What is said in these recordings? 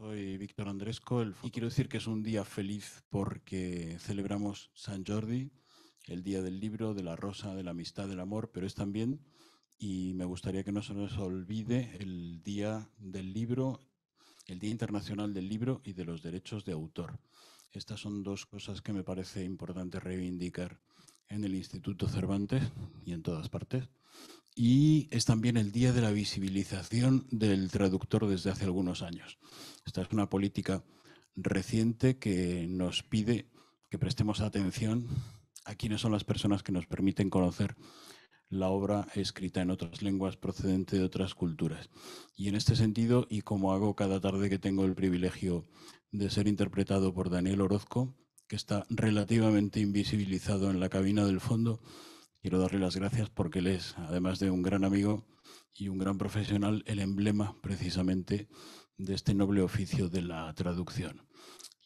Soy Víctor Andresco y quiero decir que es un día feliz porque celebramos San Jordi, el día del libro, de la rosa, de la amistad, del amor, pero es también, y me gustaría que no se nos olvide, el día del libro, el Día Internacional del Libro y de los Derechos de Autor. Estas son dos cosas que me parece importante reivindicar en el Instituto Cervantes y en todas partes. Y es también el día de la visibilización del traductor desde hace algunos años. Esta es una política reciente que nos pide que prestemos atención a quiénes son las personas que nos permiten conocer la obra escrita en otras lenguas procedente de otras culturas. Y en este sentido, y como hago cada tarde que tengo el privilegio de ser interpretado por Daniel Orozco, que está relativamente invisibilizado en la cabina del fondo. Quiero darle las gracias porque él es, además de un gran amigo y un gran profesional, el emblema precisamente de este noble oficio de la traducción.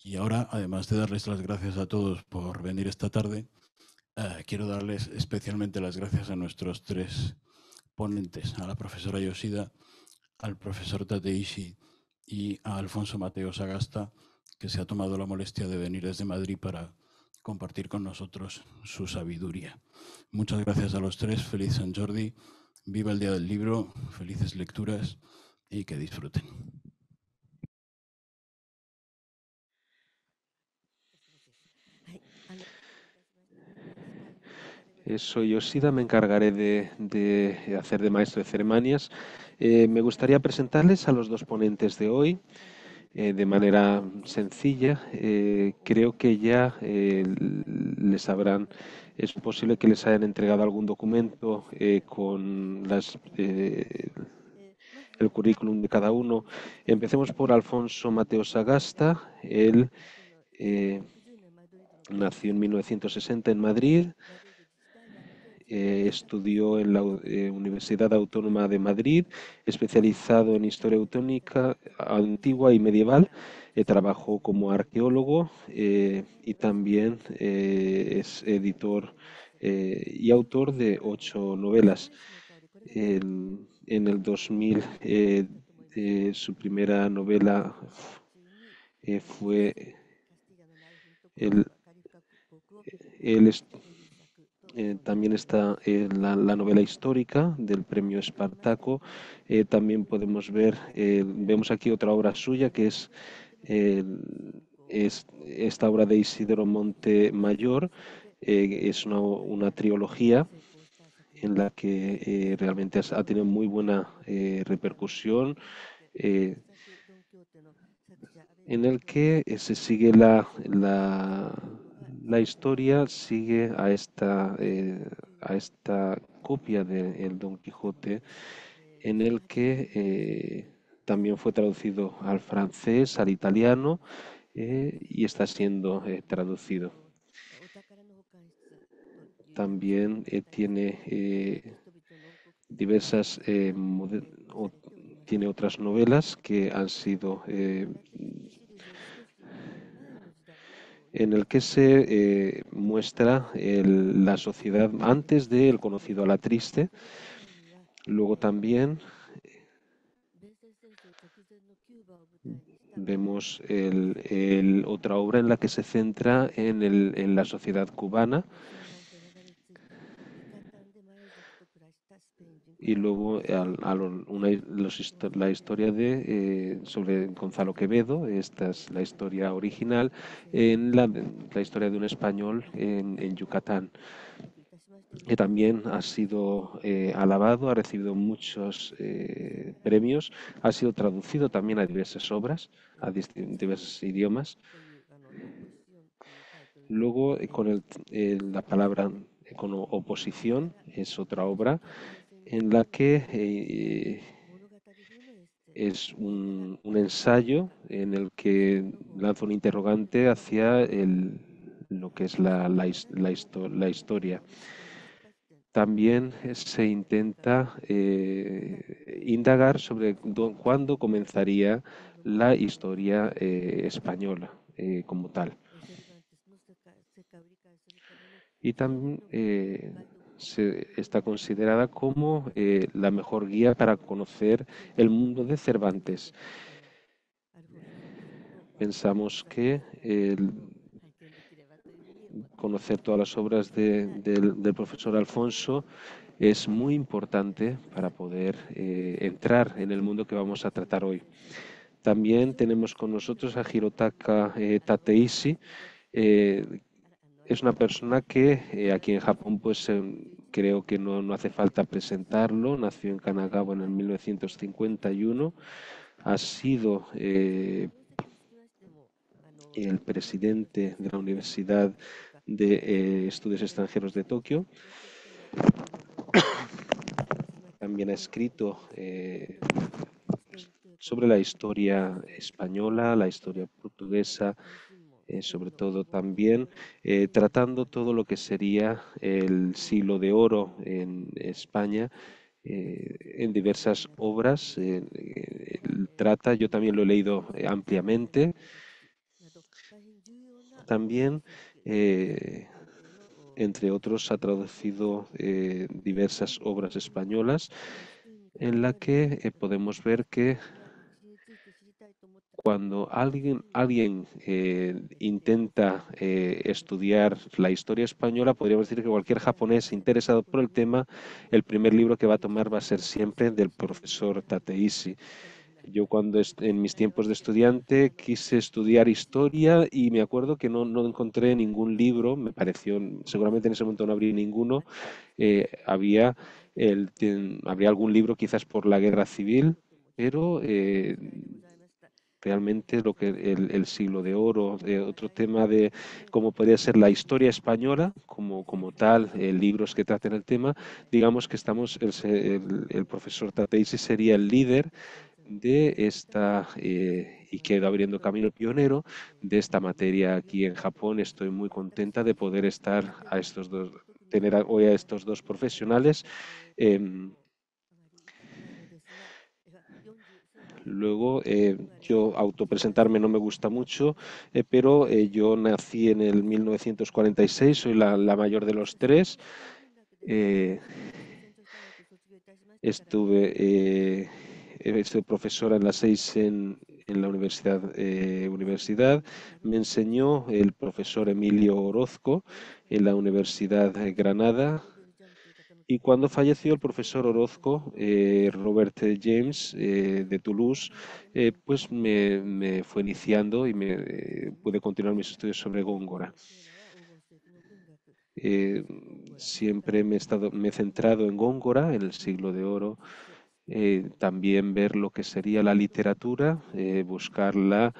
Y ahora, además de darles las gracias a todos por venir esta tarde, eh, quiero darles especialmente las gracias a nuestros tres ponentes, a la profesora Yoshida, al profesor Tateishi y a Alfonso Mateo Sagasta, que se ha tomado la molestia de venir desde Madrid para compartir con nosotros su sabiduría. Muchas gracias a los tres, feliz San Jordi, viva el Día del Libro, felices lecturas y que disfruten. Soy Osida, me encargaré de, hacer de maestro de ceremonias. Eh, me gustaría presentarles a los dos ponentes de hoy. Eh, de manera sencilla. Eh, creo que ya eh, les habrán, es posible que les hayan entregado algún documento con las el currículum de cada uno. Empecemos por Alfonso Mateo Sagasta. Él nació en 1960 en Madrid, eh, estudió en la eh, Universidad Autónoma de Madrid, especializado en historia autónica antigua y medieval. Eh, trabajó como arqueólogo y también es editor y autor de ocho novelas. en el 2000 su primera novela fue el, el eh, también está eh, la, novela histórica del premio Espartaco. Eh, también podemos ver, vemos aquí otra obra suya que es, es esta obra de Monte Montemayor. es una, una, trilogía en la que realmente ha tenido muy buena repercusión en el que se sigue la, la, la historia sigue a esta, eh, a esta copia de El Don Quijote, en el que eh, también fue traducido al francés, al italiano eh, y está siendo traducido. También tiene diversas tiene otras novelas que han sido en el que se eh, muestra la sociedad antes de El conocido a la triste. Luego también eh, vemos otra obra en la que se centra en la sociedad cubana y luego la historia de eh, sobre Gonzalo Quevedo, esta es la historia original, en la, historia de un español en, Yucatán que también ha sido eh, alabado, ha recibido muchos eh, premios, ha sido traducido también a diversas obras, a diversos idiomas. Luego, con la palabra con oposición, es otra obra en la que eh, es un, ensayo en el que lanza un interrogante hacia lo que es la, la, historia. También se intenta eh, indagar sobre cuándo comenzaría la historia eh, española como tal. Y también está considerada como eh, la mejor guía para conocer el mundo de Cervantes. Pensamos que conocer todas las obras del, profesor Alfonso es muy importante para poder eh, entrar en el mundo que vamos a tratar hoy. También tenemos con nosotros a Hirotaka eh, Tateishi, es una persona que eh, aquí en Japón, pues eh, creo que no, hace falta presentarlo. Nació en Kanagawa en el 1951. Ha sido eh, el presidente de la Universidad de Estudios Extranjeros de Tokio. También ha escrito sobre la historia española, la historia portuguesa, eh, sobre todo también eh, tratando todo lo que sería el siglo de oro en España. Eh, en diversas obras. trata, yo también lo he leído ampliamente. También, entre otros, ha traducido diversas obras españolas en la que podemos ver que cuando alguien, alguien eh, intenta eh, estudiar la historia española, podríamos decir que cualquier japonés interesado por el tema, el primer libro que va a tomar va a ser siempre del profesor Tateishi. Yo cuando en mis tiempos de estudiante quise estudiar historia y me acuerdo que no, encontré ningún libro, me pareció, seguramente en ese momento no abrí ninguno, eh, había, habría algún libro quizás por la guerra civil, pero realmente lo que el, siglo de oro, eh, otro tema de cómo podría ser la historia española como, como tal, eh, libros que traten el tema, digamos que estamos, el, el, el profesor Tateisi sería el líder de esta eh, y que abriendo camino pionero de esta materia aquí en Japón. Estoy muy contenta de poder estar a estos dos, tener hoy a estos dos profesionales. Em, Luego, eh, yo autopresentarme no me gusta mucho, eh, pero eh, yo nací en el 1946, soy la, mayor de los tres. estuve, soy profesora en la seis en, en la universidad, universidad. Me enseñó el profesor Emilio Orozco en la Universidad de Granada y cuando falleció el profesor Orozco, eh, Robert e. James, eh, de Toulouse, eh, pues me, fue iniciando y me eh, pude continuar mis estudios sobre Góngora. siempre me he, estado, me he centrado en Góngora, en el siglo de oro, también ver lo que sería la literatura, buscarla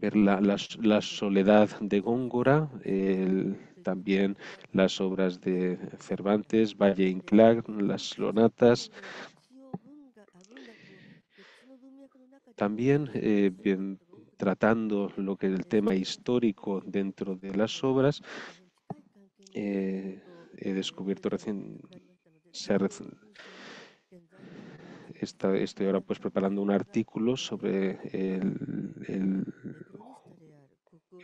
ver la, la, soledad de Góngora, el, también las obras de Cervantes, Valle Inclán, las lonatas. También eh, tratando lo que es el tema histórico dentro de las obras, eh, he descubierto recién, estoy ahora pues preparando un artículo sobre el,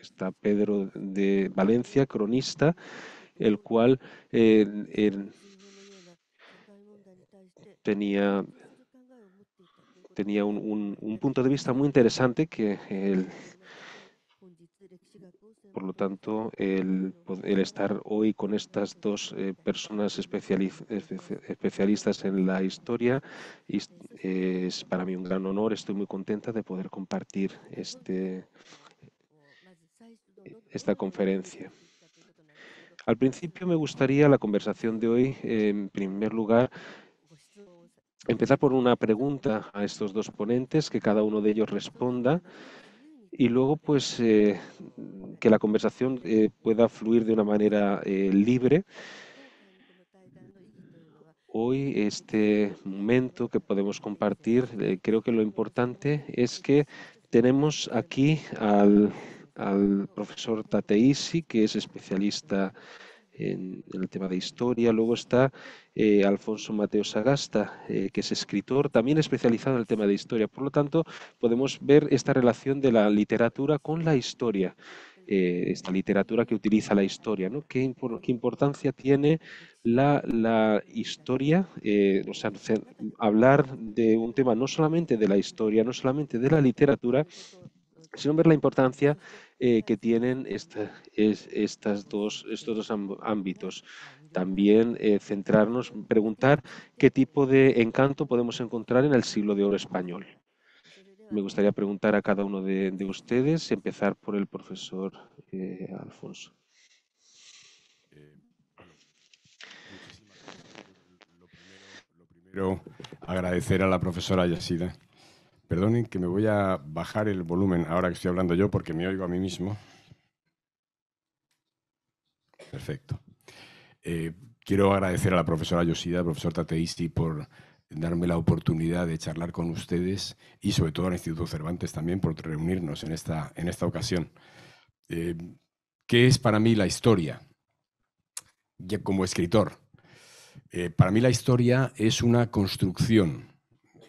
Está Pedro de Valencia, cronista, el cual tenía, tenía un, punto de vista muy interesante que él por lo tanto, el, estar hoy con estas dos eh, personas especialistas en la historia eh, es para mí un gran honor. Estoy muy contenta de poder compartir este, esta conferencia. Al principio me gustaría la conversación de hoy, en primer lugar, empezar por una pregunta a estos dos ponentes, que cada uno de ellos responda, y luego pues eh, que la conversación eh, pueda fluir de una manera eh, libre. Hoy, este momento que podemos compartir, creo que lo importante es que tenemos aquí al al profesor Tateisi, que es especialista en, el tema de historia. Luego está eh, Alfonso Mateo Sagasta, eh, que es escritor, también especializado en el tema de historia. Por lo tanto, podemos ver esta relación de la literatura con la historia. Eh, esta literatura que utiliza la historia, ¿no? ¿Qué, qué importancia tiene la, la historia? o sea, hablar de un tema no solamente de la historia, no solamente de la literatura, sino ver la importancia eh, que tienen estas dos, estos dos ámbitos. También eh, centrarnos, preguntar qué tipo de encanto podemos encontrar en el siglo de oro español. Me gustaría preguntar a cada uno de, ustedes, empezar por el profesor eh, Alfonso. Alfonso. primero, agradecer a la profesora Yasida Perdonen que me voy a bajar el volumen ahora que estoy hablando yo porque me oigo a mí mismo. Perfecto. Eh, quiero agradecer a la profesora Yosida, profesor Tateisti, por darme la oportunidad de charlar con ustedes y sobre todo al Instituto Cervantes también por reunirnos en esta, en esta ocasión. Eh, ¿Qué es para mí la historia? Ya como escritor, eh, para mí la historia es una construcción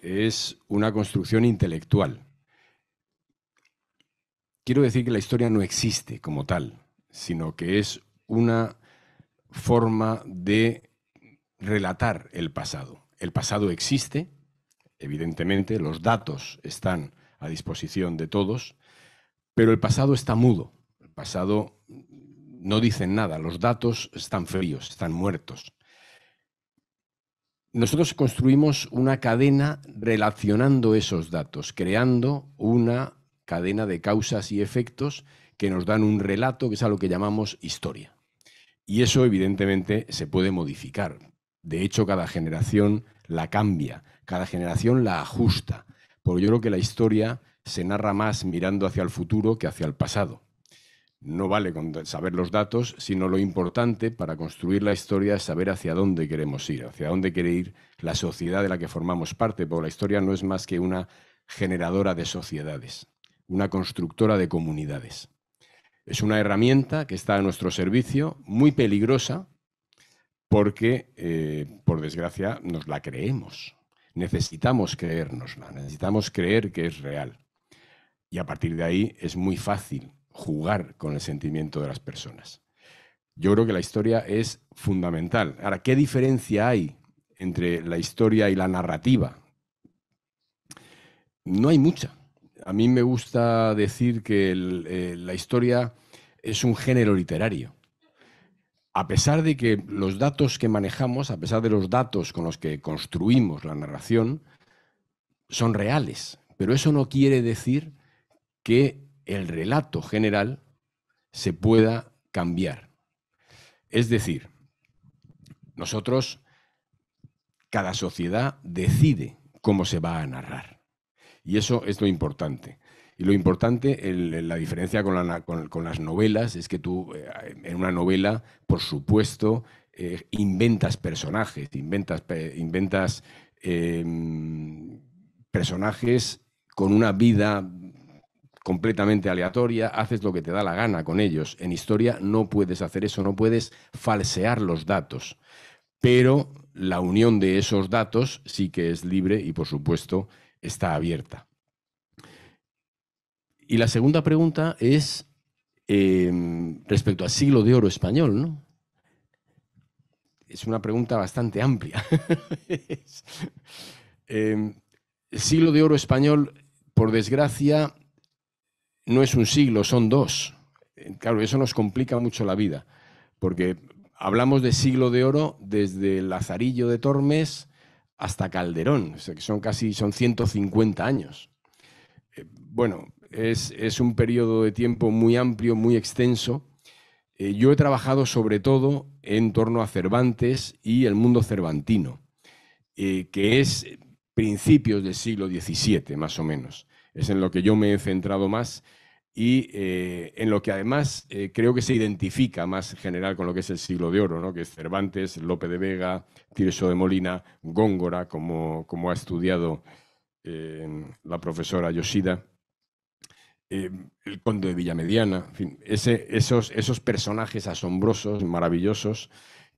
es una construcción intelectual. Quiero decir que la historia no existe como tal, sino que es una forma de relatar el pasado. El pasado existe, evidentemente, los datos están a disposición de todos, pero el pasado está mudo, el pasado no dice nada, los datos están fríos, están muertos nosotros construimos una cadena relacionando esos datos, creando una cadena de causas y efectos que nos dan un relato que es a lo que llamamos historia. Y eso evidentemente se puede modificar. De hecho, cada generación la cambia, cada generación la ajusta. Porque yo creo que la historia se narra más mirando hacia el futuro que hacia el pasado. No vale con saber los datos, sino lo importante para construir la historia es saber hacia dónde queremos ir, hacia dónde quiere ir la sociedad de la que formamos parte, porque la historia no es más que una generadora de sociedades, una constructora de comunidades. Es una herramienta que está a nuestro servicio, muy peligrosa, porque, eh, por desgracia, nos la creemos. Necesitamos creérnosla, necesitamos creer que es real. Y a partir de ahí es muy fácil jugar con el sentimiento de las personas. Yo creo que la historia es fundamental. Ahora, ¿qué diferencia hay entre la historia y la narrativa? No hay mucha. A mí me gusta decir que eh, la historia es un género literario. A pesar de que los datos que manejamos, a pesar de los datos con los que construimos la narración, son reales. Pero eso no quiere decir que el relato general se pueda cambiar. Es decir, nosotros, cada sociedad decide cómo se va a narrar. Y eso es lo importante. Y lo importante, la diferencia con, las novelas, es que tú eh, en una novela, por supuesto, eh, inventas personajes, inventas, inventas em, personajes con una vida completamente aleatoria, haces lo que te da la gana con ellos. En historia no puedes hacer eso, no puedes falsear los datos, pero la unión de esos datos sí que es libre y por supuesto está abierta. Y la segunda pregunta es em, respecto al siglo de oro español, ¿no? Es una pregunta bastante amplia. el em, siglo de oro español, por desgracia, no es un siglo, son dos. Claro, eso nos complica mucho la vida, porque hablamos de siglo de oro desde el Lazarillo de Tormes hasta Calderón, que son casi son 150 años. Eh, bueno, es, un periodo de tiempo muy amplio, muy extenso. Eh, yo he trabajado sobre todo en torno a Cervantes y el mundo cervantino, eh, que es principios del siglo XVII, más o menos. Es en lo que yo me he centrado más y eh, en lo que además eh, creo que se identifica más general con lo que es el siglo de oro, ¿no? que es Cervantes, Lope de Vega, Tirso de Molina, Góngora, como, ha estudiado eh, la profesora Yoshida, el conde de Villamediana, en fin, esos, personajes asombrosos, maravillosos,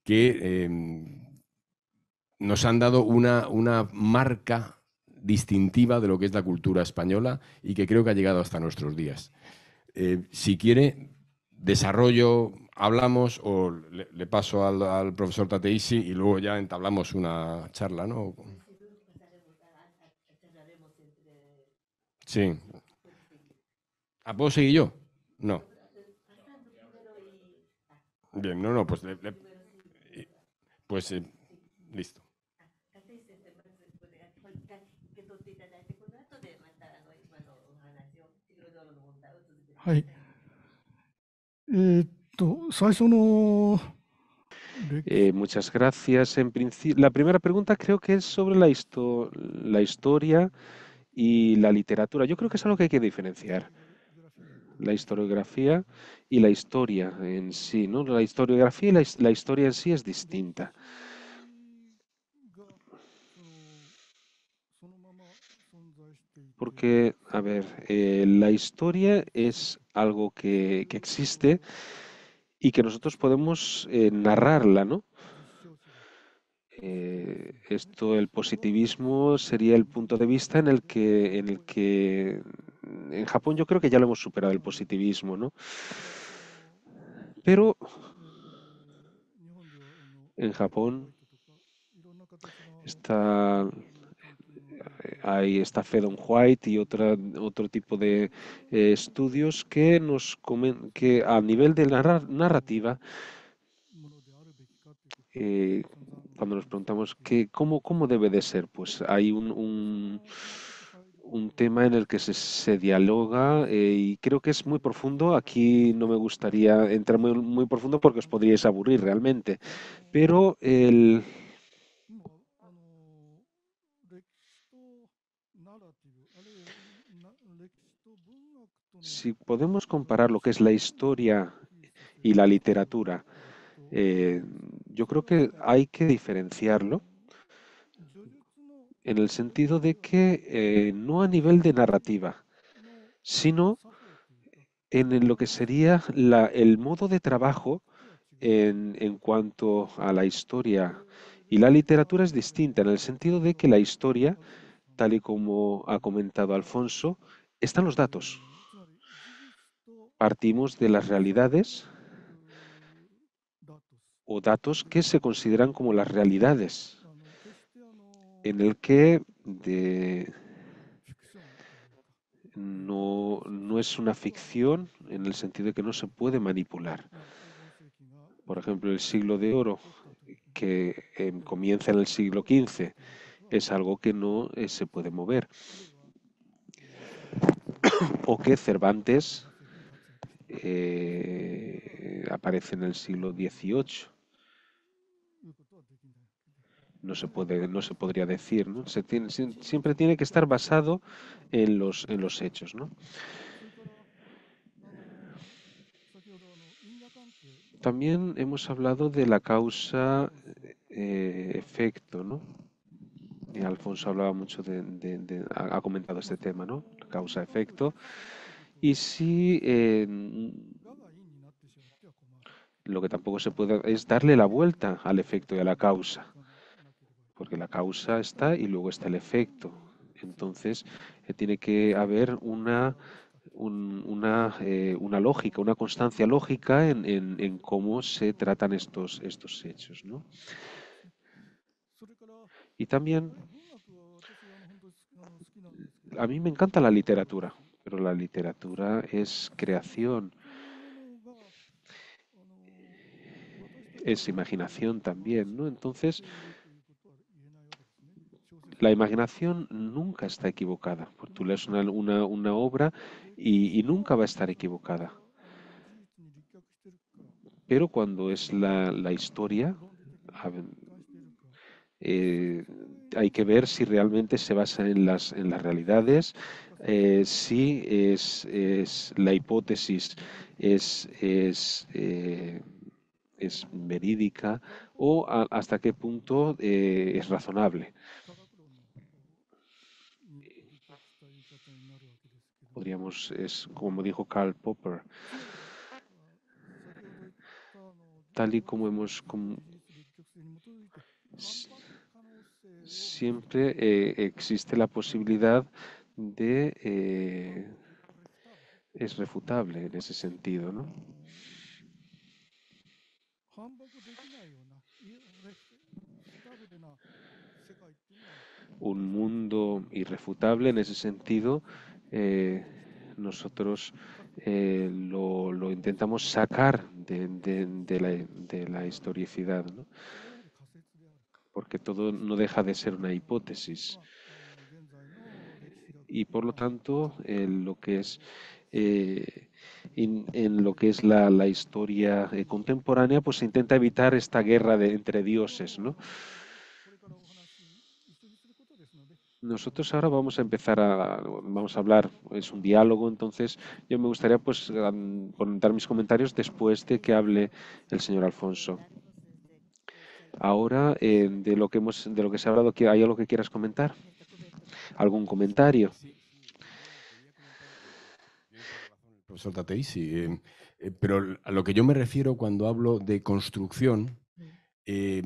que nos han dado una marca distintiva de lo que es la cultura española y que creo que ha llegado hasta nuestros días. Eh, si quiere, desarrollo, hablamos o le, paso al, profesor Tateisi y luego ya entablamos una charla, ¿no? Sí. a ah, puedo seguir yo? No. Bien, no, no, pues, pues eh, listo. muchas gracias. En la primera pregunta creo que es sobre la, historia y la literatura. Yo creo que es algo que hay que diferenciar. La historiografía y la historia en sí. ¿no? La historiografía y la historia en sí es distinta. porque, a ver, eh, la historia es algo que, existe y que nosotros podemos eh, narrarla, ¿no? Eh, esto, el positivismo, sería el punto de vista en el que, en el que, en Japón yo creo que ya lo hemos superado el positivismo, ¿no? Pero en Japón está hay esta Fedon White y otra, otro tipo de eh, estudios que, nos que a nivel de la narrativa, eh, cuando nos preguntamos que, ¿cómo, cómo debe de ser, pues hay un, un, tema en el que se, se dialoga eh, y creo que es muy profundo. Aquí no me gustaría entrar muy, muy profundo porque os podríais aburrir realmente, pero el si podemos comparar lo que es la historia y la literatura, eh, yo creo que hay que diferenciarlo en el sentido de que eh, no a nivel de narrativa, sino en lo que sería el modo de trabajo en cuanto a la historia. Y la literatura es distinta en el sentido de que la historia, tal y como ha comentado Alfonso, están los datos partimos de las realidades o datos que se consideran como las realidades, en el que no, es una ficción en el sentido de que no se puede manipular. Por ejemplo, el siglo de oro, que em, comienza en el siglo XV, es algo que no eh, se puede mover. o que Cervantes eh, aparece en el siglo XVIII. No se, puede, no se podría decir, ¿no? siempre tiene que estar basado en los, los hechos, ¿no? También hemos hablado de la causa-efecto, eh, ¿no? Alfonso hablaba mucho de, ha comentado este tema, ¿no? Causa-efecto. Y si lo que tampoco se puede es darle la vuelta al efecto y a la causa, porque la causa está y luego está el efecto. Entonces eh, tiene que haber una eh, una, lógica, una constancia lógica en, cómo se tratan estos, estos hechos. ¿no? Y también, a mí me encanta la literatura pero la literatura es creación, es imaginación también, ¿no? Entonces, la imaginación nunca está equivocada. Tú lees una, obra y, nunca va a estar equivocada. Pero cuando es la, historia, eh, hay que ver si realmente se basa en las, en las realidades eh, si es, la hipótesis es, es, eh, es verídica o hasta qué punto eh, es razonable. Podríamos, es como dijo Karl Popper, tal y como hemos... Como, siempre existe la posibilidad de... Eh, es refutable en ese sentido, Un mundo irrefutable en ese sentido, eh, nosotros eh, lo, intentamos sacar de, la, historicidad, porque todo no deja de ser una hipótesis y por lo tanto en lo que es eh, en lo que es la, historia eh, contemporánea pues se intenta evitar esta guerra de, entre dioses Nosotros ahora vamos a empezar a vamos a hablar, es un diálogo, entonces yo me gustaría pues comentar mis comentarios después de que hable el señor Alfonso. Ahora eh, de lo que hemos de lo que se ha hablado, ¿hay algo que quieras comentar? ¿Algún comentario? Profesor sí. Eh, eh, pero a lo que yo me refiero cuando hablo de construcción mm. eh,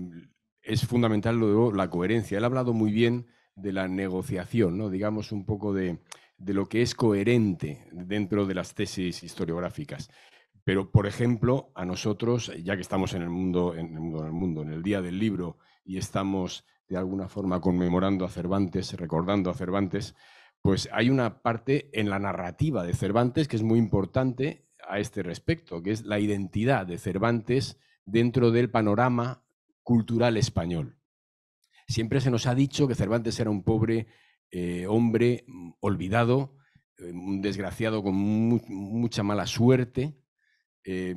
es fundamental la coherencia. Él ha hablado muy bien de la negociación, ¿no? digamos un poco de, lo que es coherente dentro de las tesis historiográficas. Pero, por ejemplo, a nosotros, ya que estamos en el mundo, en el mundo, en el mundo, en el día del libro y estamos de alguna forma conmemorando a Cervantes, recordando a Cervantes, pues hay una parte en la narrativa de Cervantes que es muy importante a este respecto, que es la identidad de Cervantes dentro del panorama cultural español. Siempre se nos ha dicho que Cervantes era un pobre eh, hombre olvidado, eh, un desgraciado con mucha mala suerte. Eh,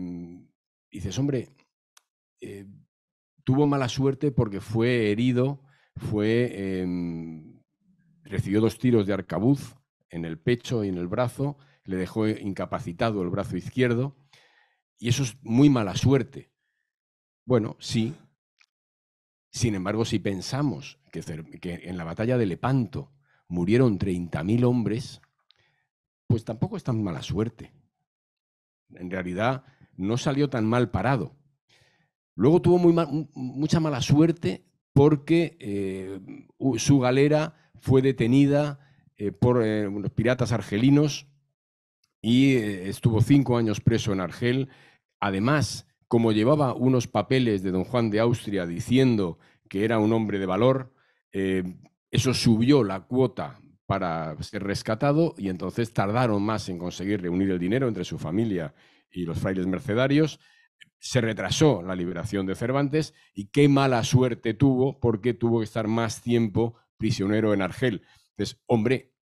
dices, hombre, tuvo mala suerte porque fue herido, fue, em, recibió dos tiros de arcabuz en el pecho y en el brazo, le dejó incapacitado el brazo izquierdo, y eso es muy mala suerte. Bueno, sí. Sin embargo, si pensamos que, que en la batalla de Lepanto murieron 30.000 hombres, pues tampoco es tan mala suerte. En realidad, no salió tan mal parado. Luego tuvo mucha mala suerte porque eh, su galera fue detenida eh, por eh, unos piratas argelinos y estuvo cinco años preso en Argel. Además, como llevaba unos papeles de don Juan de Austria diciendo que era un hombre de valor, eso subió la cuota para ser rescatado y entonces tardaron más en conseguir reunir el dinero entre su familia y los frailes mercedarios se retrasó la liberación de Cervantes y qué mala suerte tuvo porque tuvo que estar más tiempo prisionero en Argel. Entonces, hombre,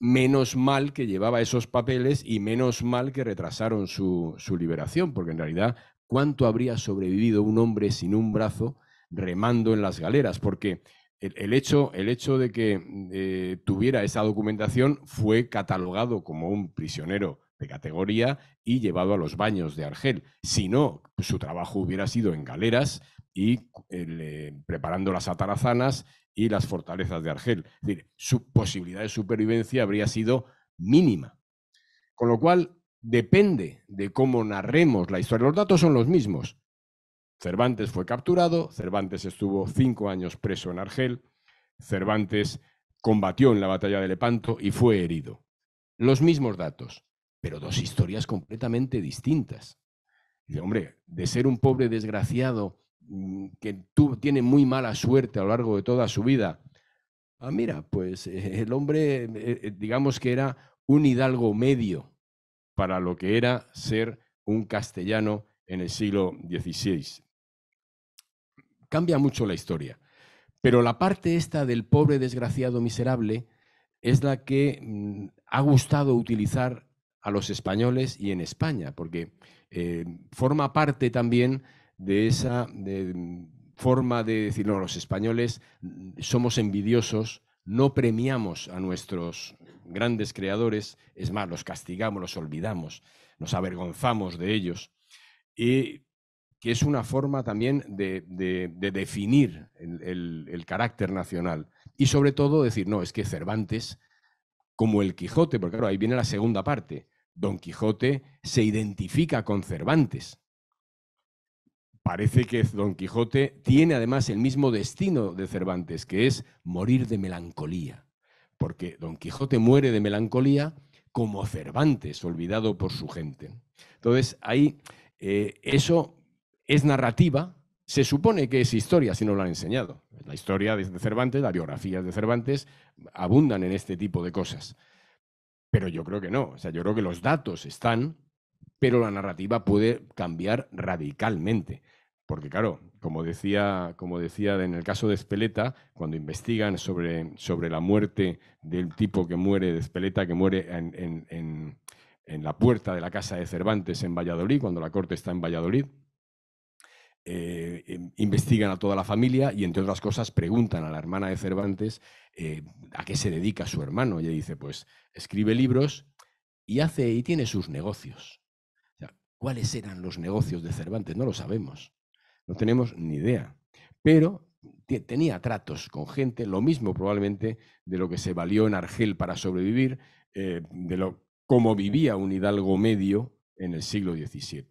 menos mal que llevaba esos papeles y menos mal que retrasaron su, liberación, porque en realidad, ¿cuánto habría sobrevivido un hombre sin un brazo remando en las galeras? Porque el, hecho, el hecho, de que eh, tuviera esa documentación fue catalogado como un prisionero de categoría y llevado a los baños de Argel. Si no, su trabajo hubiera sido en galeras y eh, preparando las atarazanas y las fortalezas de Argel. Es decir, su posibilidad de supervivencia habría sido mínima. Con lo cual, depende de cómo narremos la historia. Los datos son los mismos. Cervantes fue capturado, Cervantes estuvo cinco años preso en Argel, Cervantes combatió en la batalla de Lepanto y fue herido. Los mismos datos pero dos historias completamente distintas. Dice, hombre, de ser un pobre desgraciado mm, que tiene muy mala suerte a lo largo de toda su vida. Ah, mira, pues eh, el hombre, eh, eh, digamos que era un hidalgo medio para lo que era ser un castellano en el siglo XVI. Cambia mucho la historia, pero la parte esta del pobre desgraciado miserable es la que mm, ha gustado utilizar a los españoles y en España, porque eh, forma parte también de esa mm, forma de decir, no, los españoles mm, somos envidiosos, no premiamos a nuestros grandes creadores, es más, los castigamos, los olvidamos, nos avergonzamos de ellos, y que es una forma también de, definir el, el carácter nacional. Y sobre todo decir, no, es que Cervantes, como el Quijote, porque claro, ahí viene la segunda parte, Don Quijote se identifica con Cervantes. Parece que Don Quijote tiene además el mismo destino de Cervantes, que es morir de melancolía, porque Don Quijote muere de melancolía como Cervantes, olvidado por su gente. Entonces, ahí eh, eso es narrativa, se supone que es historia si no lo han enseñado. La historia de Cervantes, la biografía de Cervantes, abundan en este tipo de cosas. Pero yo creo que no. O sea, yo creo que los datos están, pero la narrativa puede cambiar radicalmente. Porque claro, como decía, como decía en el caso de Espeleta, cuando investigan sobre, sobre la muerte del tipo que muere, de Espeleta, que muere en, en, en, en la puerta de la casa de Cervantes en Valladolid, cuando la corte está en Valladolid, eh, em, investigan a toda la familia y, entre otras cosas, preguntan a la hermana de Cervantes eh, a qué se dedica su hermano. Y ella dice, pues escribe libros y hace y tiene sus negocios. ¿Cuáles eran los negocios de Cervantes? No lo sabemos. No tenemos ni idea. Pero tenía tratos con gente, lo mismo probablemente de lo que se valió en Argel para sobrevivir, eh, de lo cómo vivía un hidalgo medio en el siglo XVII.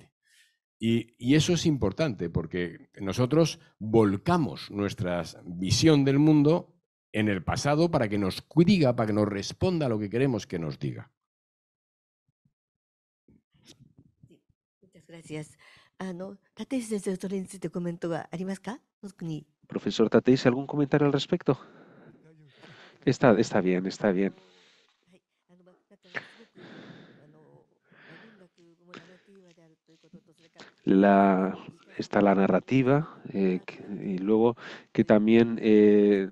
Y, eso es importante porque nosotros volcamos nuestra visión del mundo en el pasado para que nos diga, para que nos responda a lo que queremos que nos diga. Muchas gracias. Ah, Profesor, Tateis, ¿algún comentario al respecto? está bien, está bien. la, está la narrativa eh, y luego que también eh,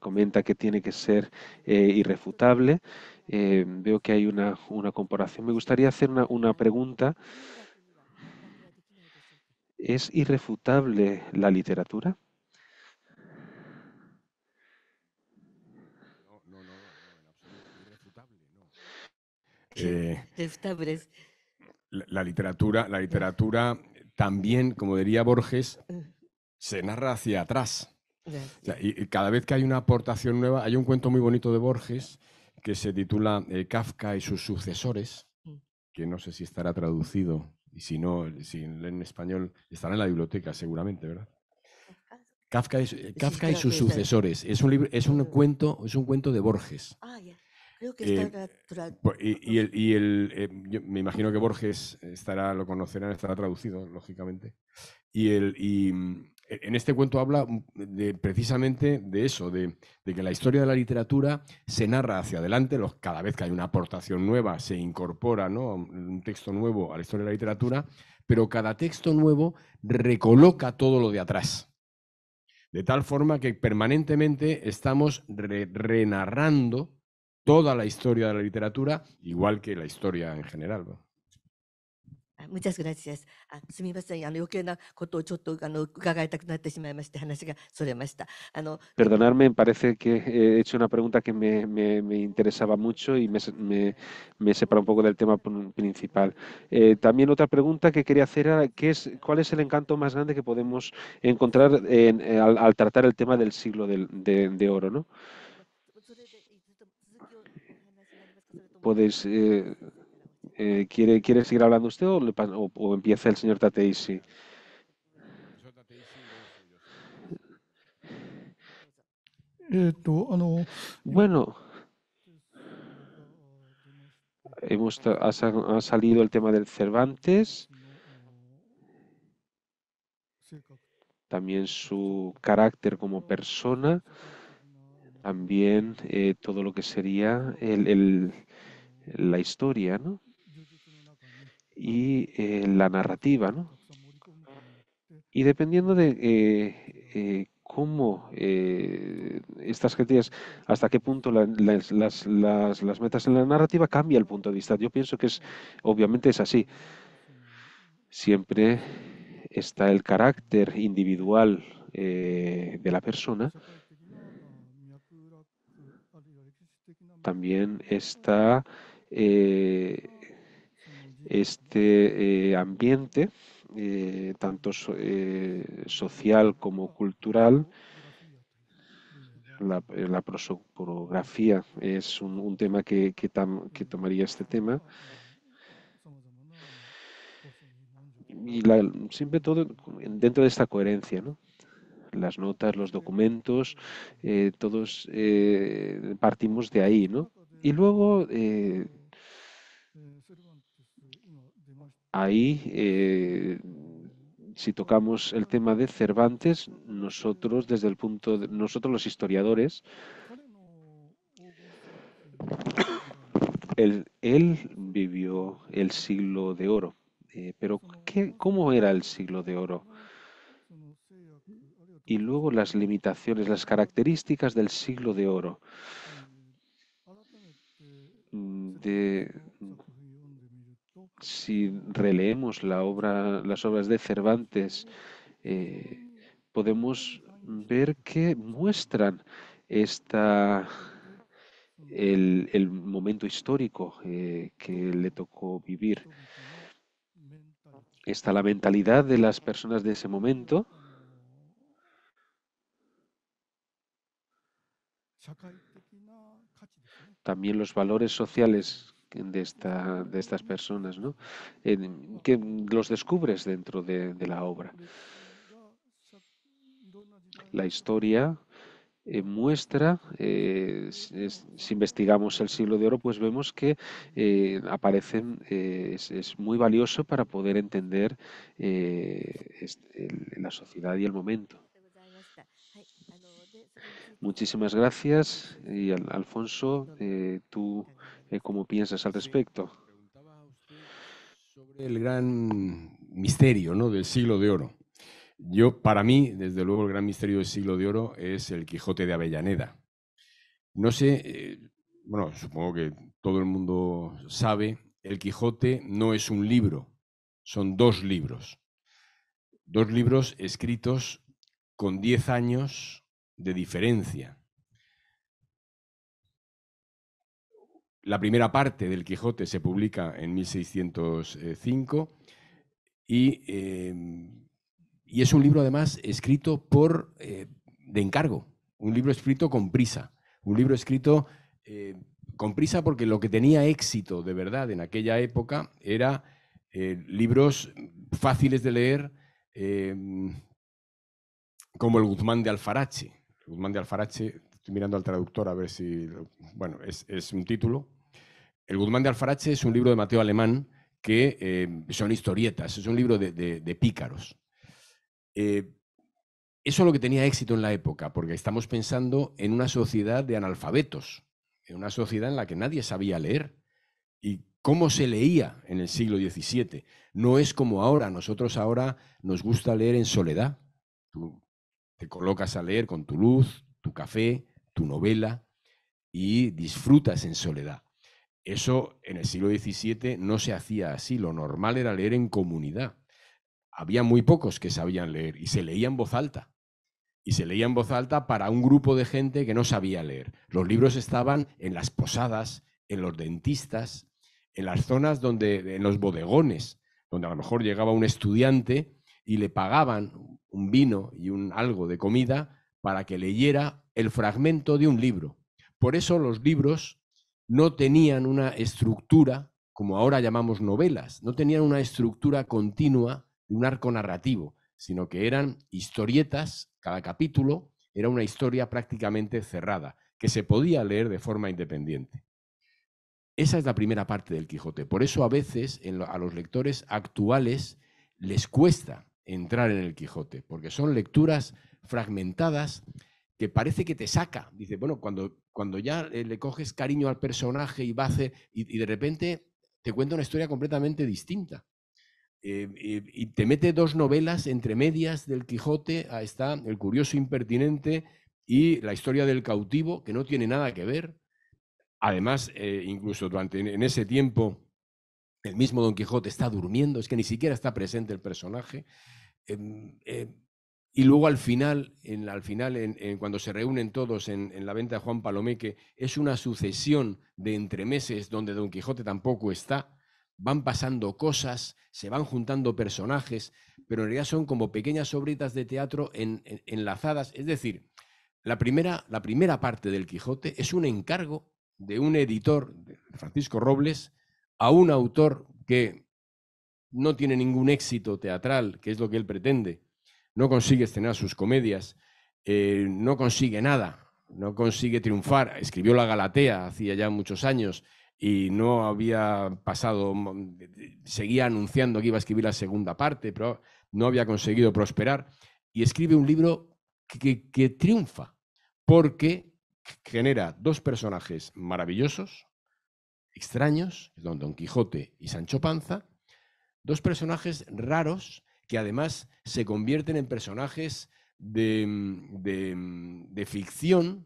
comenta que tiene que ser eh, irrefutable. veo que hay una, una, comparación. Me gustaría hacer una, pregunta. ¿Es irrefutable la literatura? No, no, no, irrefutable, la, literatura, la literatura también, como diría Borges, se narra hacia atrás. y, cada vez que hay una aportación nueva, hay un cuento muy bonito de Borges que se titula eh, Kafka y sus sucesores, mm. que no sé si estará traducido y si no, si en español, estará en la biblioteca seguramente, ¿verdad? Kafka, es, Kafka y sus sucesores. Es un, libro, es un mm. cuento, es un cuento de Borges. Ah, Creo que Y, me imagino que Borges estará, lo conocerán, estará traducido, lógicamente. Y, el, mm, e, en este cuento habla mm, de, precisamente de eso, de, que la historia de la literatura se narra hacia adelante, los, cada vez que hay una aportación nueva se incorpora un texto nuevo a la historia de la literatura, pero cada texto nuevo recoloca todo lo de atrás. De tal forma que permanentemente estamos renarrando toda la historia de la literatura, igual que la historia en general. Muchas gracias ah, ah, Perdonarme, me parece que he hecho una pregunta que me, interesaba mucho y me, separa un poco del tema principal. Eh, también otra pregunta que quería hacer era es, cuál es el encanto más grande que podemos encontrar eh, al, tratar el tema del siglo de, de oro, ¿no? podéis eh, eh, ¿quiere, ¿Quiere seguir hablando usted o, empieza el señor Tateisi? Eh, ah, bueno, hemos, ha, salido el tema del Cervantes, también su carácter como persona, también todo lo que sería el la historia ¿no? y eh, la narrativa. ¿no? Y dependiendo de eh, eh, cómo estas gentes, hasta qué punto las, las, las, las, metas en la narrativa cambia el punto de vista. Yo pienso que es, obviamente es así. Siempre está el carácter individual de la persona, también está eh, este eh, ambiente, eh, tanto social como cultural. La, la prosopografía es un, tema que, tomaría este tema. Y siempre todo dentro de esta coherencia, las notas, los documentos, todos partimos de ahí, ¿no? Y luego ahí, eh, si tocamos el tema de Cervantes, nosotros desde el punto de, nosotros los historiadores, él, vivió el siglo de oro. Eh, pero ¿cómo era el siglo de oro? Y luego las limitaciones, las características del siglo de oro. Mm, de, si releemos la obra, las obras de Cervantes, eh, podemos ver que muestran esta, el, momento histórico eh, que le tocó vivir. Está la mentalidad de las personas de ese momento. También los valores sociales de, esta, de estas personas, ¿no? que los descubres dentro de, la obra. La historia eh, muestra, eh, si investigamos el siglo de oro, pues vemos que eh, aparecen, es, muy valioso para poder entender este, la sociedad y el momento. Muchísimas gracias y Alfonso, tú eh, cómo piensas al respecto. Sobre el gran misterio ¿no? del siglo de oro. Yo, para mí, desde luego, el gran misterio del siglo de oro es el Quijote de Avellaneda. No sé, eh, bueno, supongo que todo el mundo sabe, el Quijote no es un libro, son dos libros. Dos libros escritos con diez años de diferencia. La primera parte del Quijote se publica en 1605 em, y, es un libro además escrito por, eh, de encargo, un libro escrito con prisa, un libro escrito eh, con prisa porque lo que tenía éxito de verdad en aquella época era eh, libros fáciles de leer, em, como el Guzmán de Alfarache. Guzmán de Alfarache, estoy mirando al traductor a ver si... Bueno, es un título, el Guzmán de Alfarache es un libro de Mateo Alemán que eh, son historietas, es un libro de, pícaros. Eh, eso es lo que tenía éxito en la época, porque estamos pensando en una sociedad de analfabetos, en una sociedad en la que nadie sabía leer. ¿Y cómo se leía en el siglo XVII? No es como ahora, nosotros ahora nos gusta leer en soledad. Tú te colocas a leer con tu luz, tu café, tu novela y disfrutas en soledad. Eso en el siglo XVII no se hacía así, lo normal era leer en comunidad. Había muy pocos que sabían leer y se leía en voz alta. Y se leía en voz alta para un grupo de gente que no sabía leer. Los libros estaban en las posadas, en los dentistas, en las zonas donde, en los bodegones, donde a lo mejor llegaba un estudiante y le pagaban un vino y un algo de comida para que leyera el fragmento de un libro. Por eso los libros no tenían una estructura, como ahora llamamos novelas, no tenían una estructura continua de un arco narrativo, sino que eran historietas, cada capítulo era una historia prácticamente cerrada, que se podía leer de forma independiente. Esa es la primera parte del Quijote. Por eso a veces a los lectores actuales les cuesta entrar en el Quijote, porque son lecturas fragmentadas que parece que te saca. Dice, bueno, cuando, cuando ya eh, le coges cariño al personaje y va y, de repente te cuenta una historia completamente distinta. Eh, y, te mete dos novelas entre medias del Quijote, ahí está El curioso impertinente y La historia del cautivo, que no tiene nada que ver. Además, eh, incluso durante en ese tiempo, el mismo Don Quijote está durmiendo, es que ni siquiera está presente el personaje. Em, y luego al final, al final cuando se reúnen todos en, la venta de Juan Palomeque, es una sucesión de entremeses donde Don Quijote tampoco está. Van pasando cosas, se van juntando personajes, pero en realidad son como pequeñas obritas de teatro enlazadas. Es decir, la primera, la primera parte del Quijote es un encargo de un editor, Francisco Robles, a un autor que no tiene ningún éxito teatral, que es lo que él pretende, no consigue estrenar sus comedias, eh, no consigue nada, no consigue triunfar. Escribió La Galatea hacía ya muchos años y no había pasado, mm, seguía anunciando que iba a escribir la segunda parte, pero no había conseguido prosperar. Y escribe un libro que, triunfa, porque genera dos personajes maravillosos, extraños, don Don Quijote y Sancho Panza, dos personajes raros que además se convierten en personajes de, mm, mm, ficción,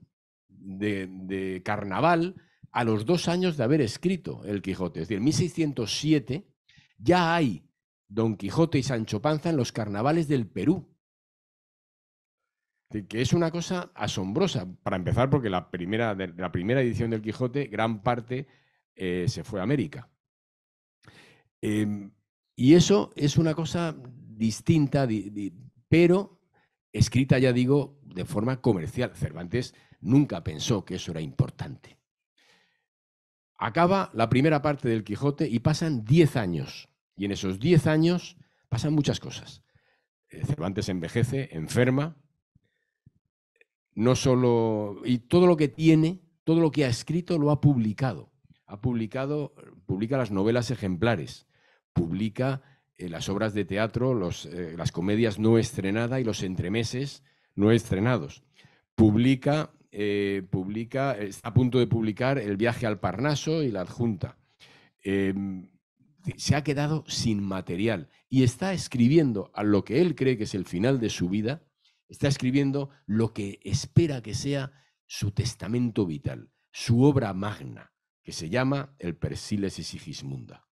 de, carnaval, a los dos años de haber escrito El Quijote. Es decir, en 1607 ya hay Don Quijote y Sancho Panza en los carnavales del Perú. Que es una cosa asombrosa, para empezar, porque la primera, la primera edición del Quijote, gran parte eh, se fue a América. Em, y eso es una cosa distinta, pero escrita, ya digo, de forma comercial. Cervantes nunca pensó que eso era importante. Acaba la primera parte del Quijote y pasan 10 años. Y en esos 10 años pasan muchas cosas. Eh, Cervantes envejece, enferma, no solo. y todo lo que tiene, todo lo que ha escrito lo ha publicado. Ha publicado, publica las novelas ejemplares, publica eh, las obras de teatro, eh, las comedias no estrenadas y los entremeses no estrenados. Publica, eh, publica, está a punto de publicar El viaje al Parnaso y la adjunta. Em, se ha quedado sin material y está escribiendo a lo que él cree que es el final de su vida, está escribiendo lo que espera que sea su testamento vital, su obra magna, que se llama El Persiles y Sigismunda.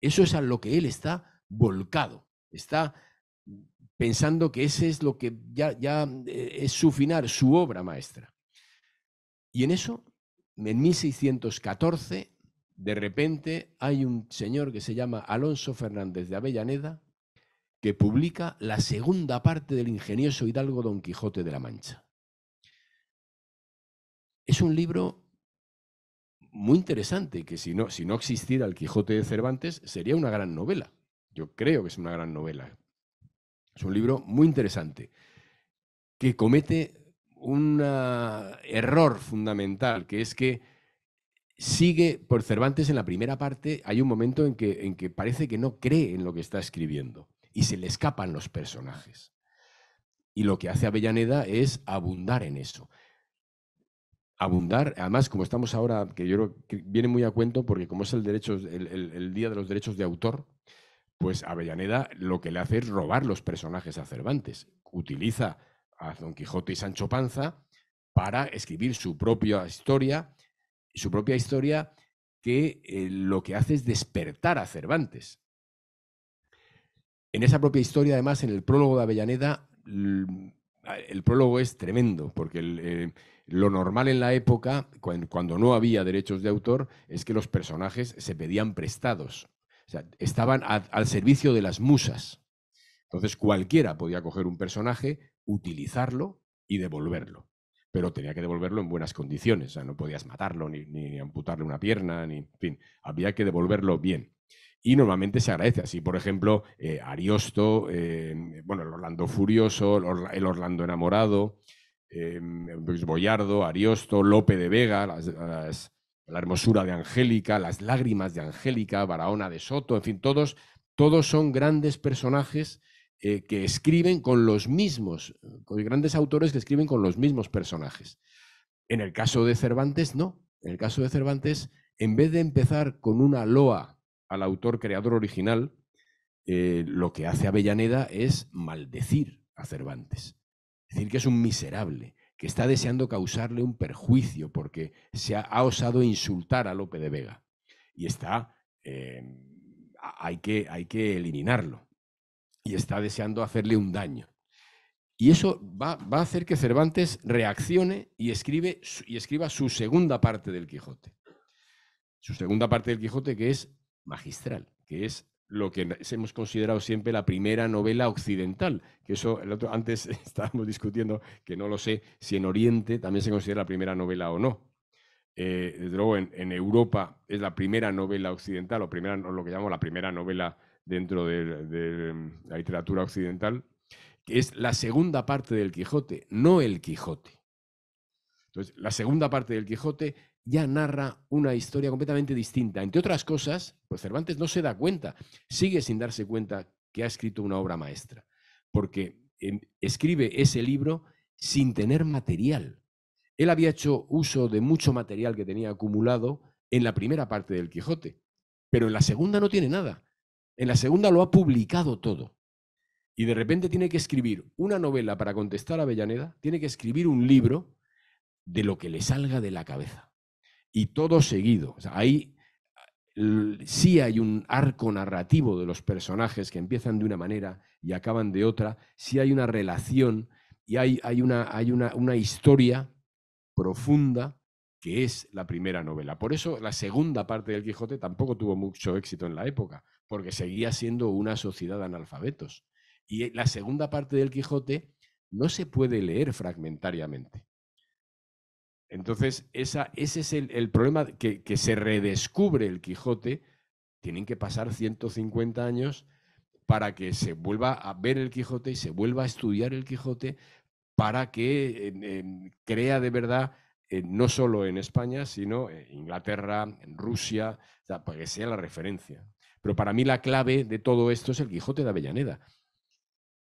Eso es a lo que él está volcado, está pensando que ese es lo que ya, mm, e, es su final, su obra maestra. Y en eso, en 1614, de repente hay un señor que se llama Alonso Fernández de Avellaneda que publica la segunda parte del ingenioso hidalgo Don Quijote de la Mancha. Es un libro muy interesante, que si no, si no existiera el Quijote de Cervantes, sería una gran novela. Yo creo que es una gran novela. Es un libro muy interesante que comete un ah, error fundamental, que es que sigue por Cervantes en la primera parte, hay un momento en que, parece que no cree en lo que está escribiendo y se le escapan los personajes. Y lo que hace Avellaneda es abundar en eso. Abundar, además, como estamos ahora, que yo creo que viene muy a cuento, porque como es el, derecho, el Día de los Derechos de Autor, pues Avellaneda lo que le hace es robar los personajes a Cervantes. Utiliza a Don Quijote y Sancho Panza para escribir su propia historia, su propia historia que eh, lo que hace es despertar a Cervantes. En esa propia historia, además, en el prólogo de Avellaneda, el prólogo es tremendo, porque eh, lo normal en la época, cuando no había derechos de autor, es que los personajes se pedían prestados estaban al servicio de las musas. Entonces cualquiera podía coger un personaje, utilizarlo y devolverlo. Pero tenía que devolverlo en buenas condiciones. no podías matarlo, ni, amputarle una pierna, ni, fin, había que devolverlo bien y normalmente se agradece. Así, por ejemplo, eh, Ariosto, em, bueno, el Orlando Furioso, el Orlando Enamorado, eh, Boyardo, Ariosto, Lope de Vega, las, la hermosura de Angélica, las lágrimas de Angélica, Barahona de Soto, en fin, todos, todos son grandes personajes eh, que escriben con los mismos, con grandes autores que escriben con los mismos personajes. En el caso de Cervantes, no. En el caso de Cervantes, en vez de empezar con una loa al autor creador original, eh, lo que hace Avellaneda es maldecir a Cervantes. Es decir, que es un miserable, que está deseando causarle un perjuicio porque se ha, osado insultar a Lope de Vega. Y está, eh, hay, que, hay que eliminarlo. Y está deseando hacerle un daño. Y eso va, a hacer que Cervantes reaccione y, escribe, y escriba su segunda parte del Quijote. Su segunda parte del Quijote que es magistral, que es lo que hemos considerado siempre la primera novela occidental, que eso el otro, antes estábamos discutiendo, que no lo sé, si en Oriente también se considera la primera novela o no. Eh, desde luego en, Europa es la primera novela occidental, o primera, lo que llamamos la primera novela dentro de, de mm, la literatura occidental, que es la segunda parte del Quijote, no el Quijote. Entonces, la segunda parte del Quijote ya narra una historia completamente distinta. Entre otras cosas, pues Cervantes no se da cuenta, sigue sin darse cuenta que ha escrito una obra maestra, porque em, escribe ese libro sin tener material. Él había hecho uso de mucho material que tenía acumulado en la primera parte del Quijote, pero en la segunda no tiene nada. En la segunda lo ha publicado todo. Y de repente tiene que escribir una novela para contestar a Avellaneda, tiene que escribir un libro de lo que le salga de la cabeza y todo seguido. O sea, sí hay un arco narrativo de los personajes que empiezan de una manera y acaban de otra, sí hay una relación y hay, una, hay una, una historia profunda que es la primera novela. Por eso la segunda parte del Quijote tampoco tuvo mucho éxito en la época, porque seguía siendo una sociedad de analfabetos. Y eh, la segunda parte del Quijote no se puede leer fragmentariamente. Entonces, ese es el, problema que, se redescubre el Quijote. Tienen que pasar 150 años para que se vuelva a ver el Quijote y se vuelva a estudiar el Quijote para que crea de verdad, eh, no solo en España, sino en Inglaterra, en Rusia, para que sea la referencia. Pero para mí la clave de todo esto es el Quijote de Avellaneda,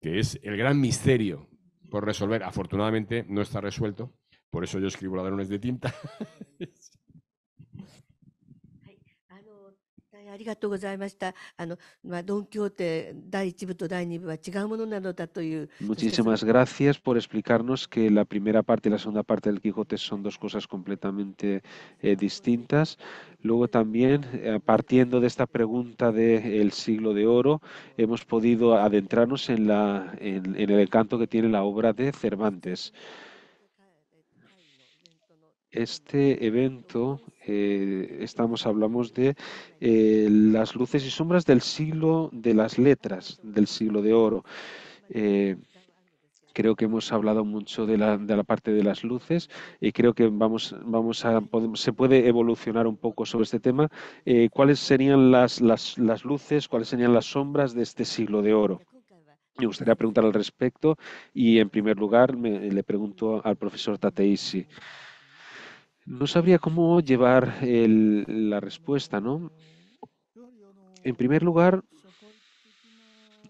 que es el gran misterio por resolver. Afortunadamente no está resuelto, por eso yo escribo ladrones de tinta. Muchísimas gracias por explicarnos que la primera parte y la segunda parte del Quijote son dos cosas completamente eh, distintas. Luego también, eh, partiendo de esta pregunta del eh, siglo de oro, hemos podido adentrarnos en, la, en el encanto que tiene la obra de Cervantes este evento eh, estamos hablamos de eh, las luces y sombras del siglo de las letras del siglo de oro eh, creo que hemos hablado mucho de la, parte de las luces y creo que vamos, vamos a, se puede evolucionar un poco sobre este tema. ¿Cuáles serían las, las, luces, cuáles serían las sombras de este siglo de oro? Me gustaría preguntar al respecto y en primer lugar le pregunto al profesor Tateisi. No sabría cómo llevar la respuesta, ¿no? En primer lugar,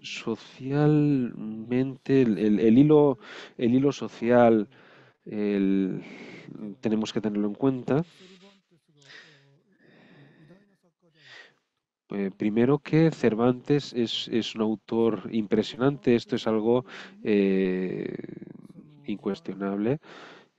socialmente, el, hilo, el hilo social tenemos que tenerlo en cuenta. Eh, primero que Cervantes es, un autor impresionante, esto es algo eh, incuestionable.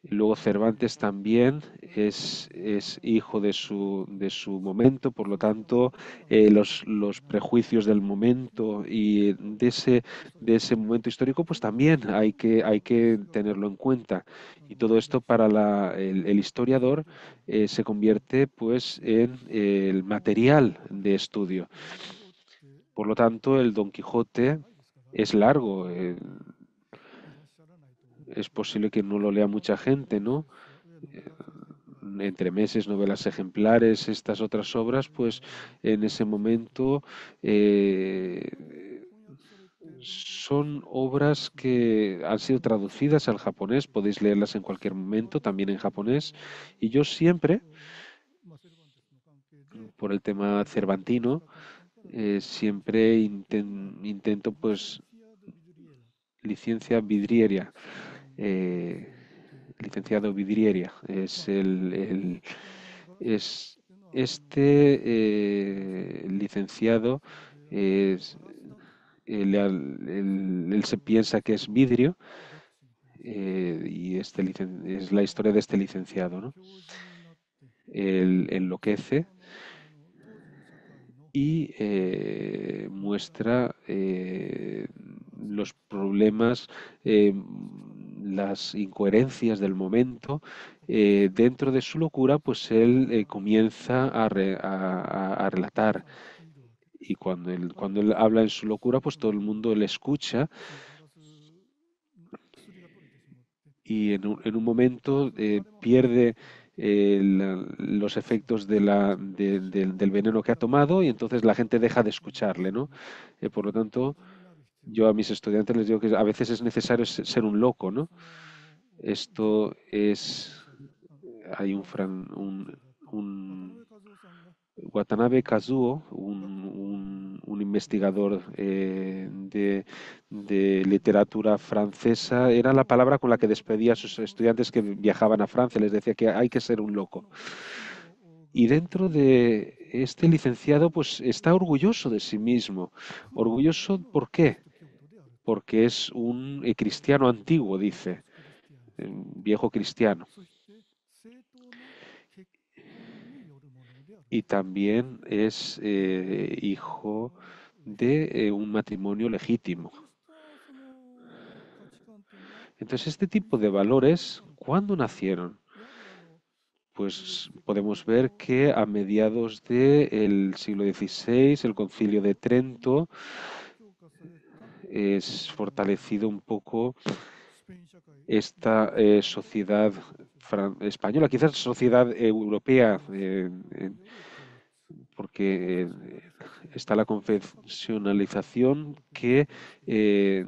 Luego Cervantes también es, es hijo de su, de su, momento, por lo tanto eh, los, los, prejuicios del momento y de ese, de ese momento histórico pues también hay que, hay que tenerlo en cuenta. Y todo esto para el, historiador eh, se convierte pues en eh, el material de estudio. Por lo tanto el Don Quijote es largo es posible que no lo lea mucha gente, ¿no? Eh, entre meses, novelas ejemplares, estas otras obras, pues en ese momento eh, son obras que han sido traducidas al japonés, podéis leerlas en cualquier momento, también en japonés, y yo siempre, por el tema cervantino, eh, siempre intento pues licencia vidriera eh, licenciado Vidrieria. Es, el, es este eh, licenciado, es, él, se piensa que es vidrio eh, y este es la historia de este licenciado. Él enloquece y eh, muestra los problemas las incoherencias del momento, eh, dentro de su locura, pues él eh, comienza a, relatar. Y cuando él, cuando él habla en su locura, pues todo el mundo le escucha. Y en un, momento eh, pierde los efectos del veneno que ha tomado y entonces la gente deja de escucharle. ¿no? por lo tanto, yo a mis estudiantes les digo que a veces es necesario ser un loco, ¿no? Esto es... Hay un, fran, un, un Watanabe Kazuo, un, investigador eh, de, de, literatura francesa, era la palabra con la que despedía a sus estudiantes que viajaban a Francia, les decía que hay que ser un loco. Y dentro de este licenciado, pues está orgulloso de sí mismo. ¿Orgulloso por qué? porque es un eh, cristiano antiguo, dice, viejo cristiano. Y también es eh, hijo de eh, un matrimonio legítimo. Entonces, este tipo de valores, ¿cuándo nacieron? Pues podemos ver que a mediados del siglo XVI, el concilio de Trento es fortalecido un poco esta eh, sociedad española, quizás sociedad europea, porque eh, está la confesionalización que, eh,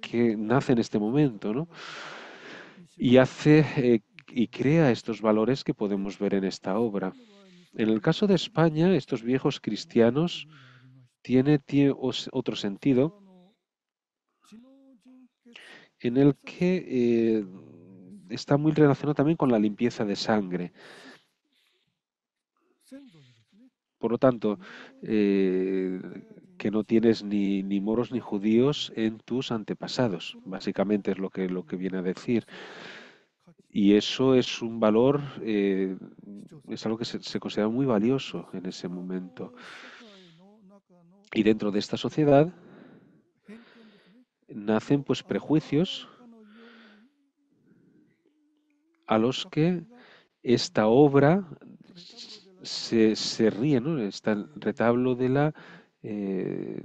que nace en este momento, ¿no? Y hace y crea estos valores que podemos ver en esta obra. En el caso de España, estos viejos cristianos tiene, otro sentido en el que eh, está muy relacionado también con la limpieza de sangre. Por lo tanto, eh, que no tienes ni, moros ni judíos en tus antepasados, básicamente es lo que, lo que viene a decir. Y eso es un valor, eh, es algo que se, considera muy valioso en ese momento. Y dentro de esta sociedad nacen pues prejuicios a los que esta obra se, se ríe, ¿no? Está el retablo de la eh,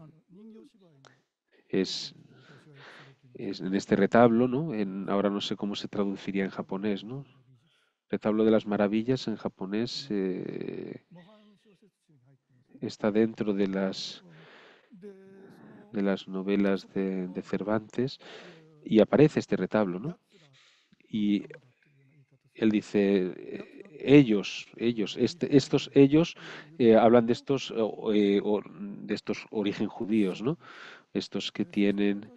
es, es, en este retablo, ¿no? En, ahora no sé cómo se traduciría en japonés, ¿no? Retablo de las maravillas en japonés eh, está dentro de las de las novelas de, Cervantes y aparece este retablo, ¿no? Y él dice, eh, ellos, ellos, este, estos ellos eh, hablan de estos, eh, de estos origen judíos, ¿no? Estos que tienen.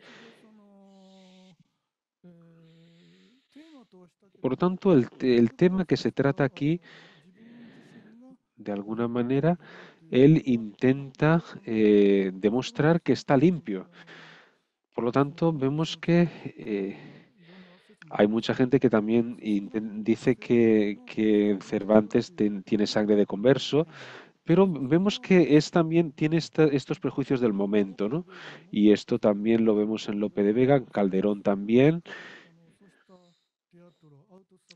Por lo tanto, el, el tema que se trata aquí, de alguna manera, él intenta eh, demostrar que está limpio. Por lo tanto, vemos que eh, hay mucha gente que también dice que, Cervantes tiene sangre de converso, pero vemos que es también tiene estos prejuicios del momento, ¿no? Y esto también lo vemos en Lope de Vega, en Calderón también,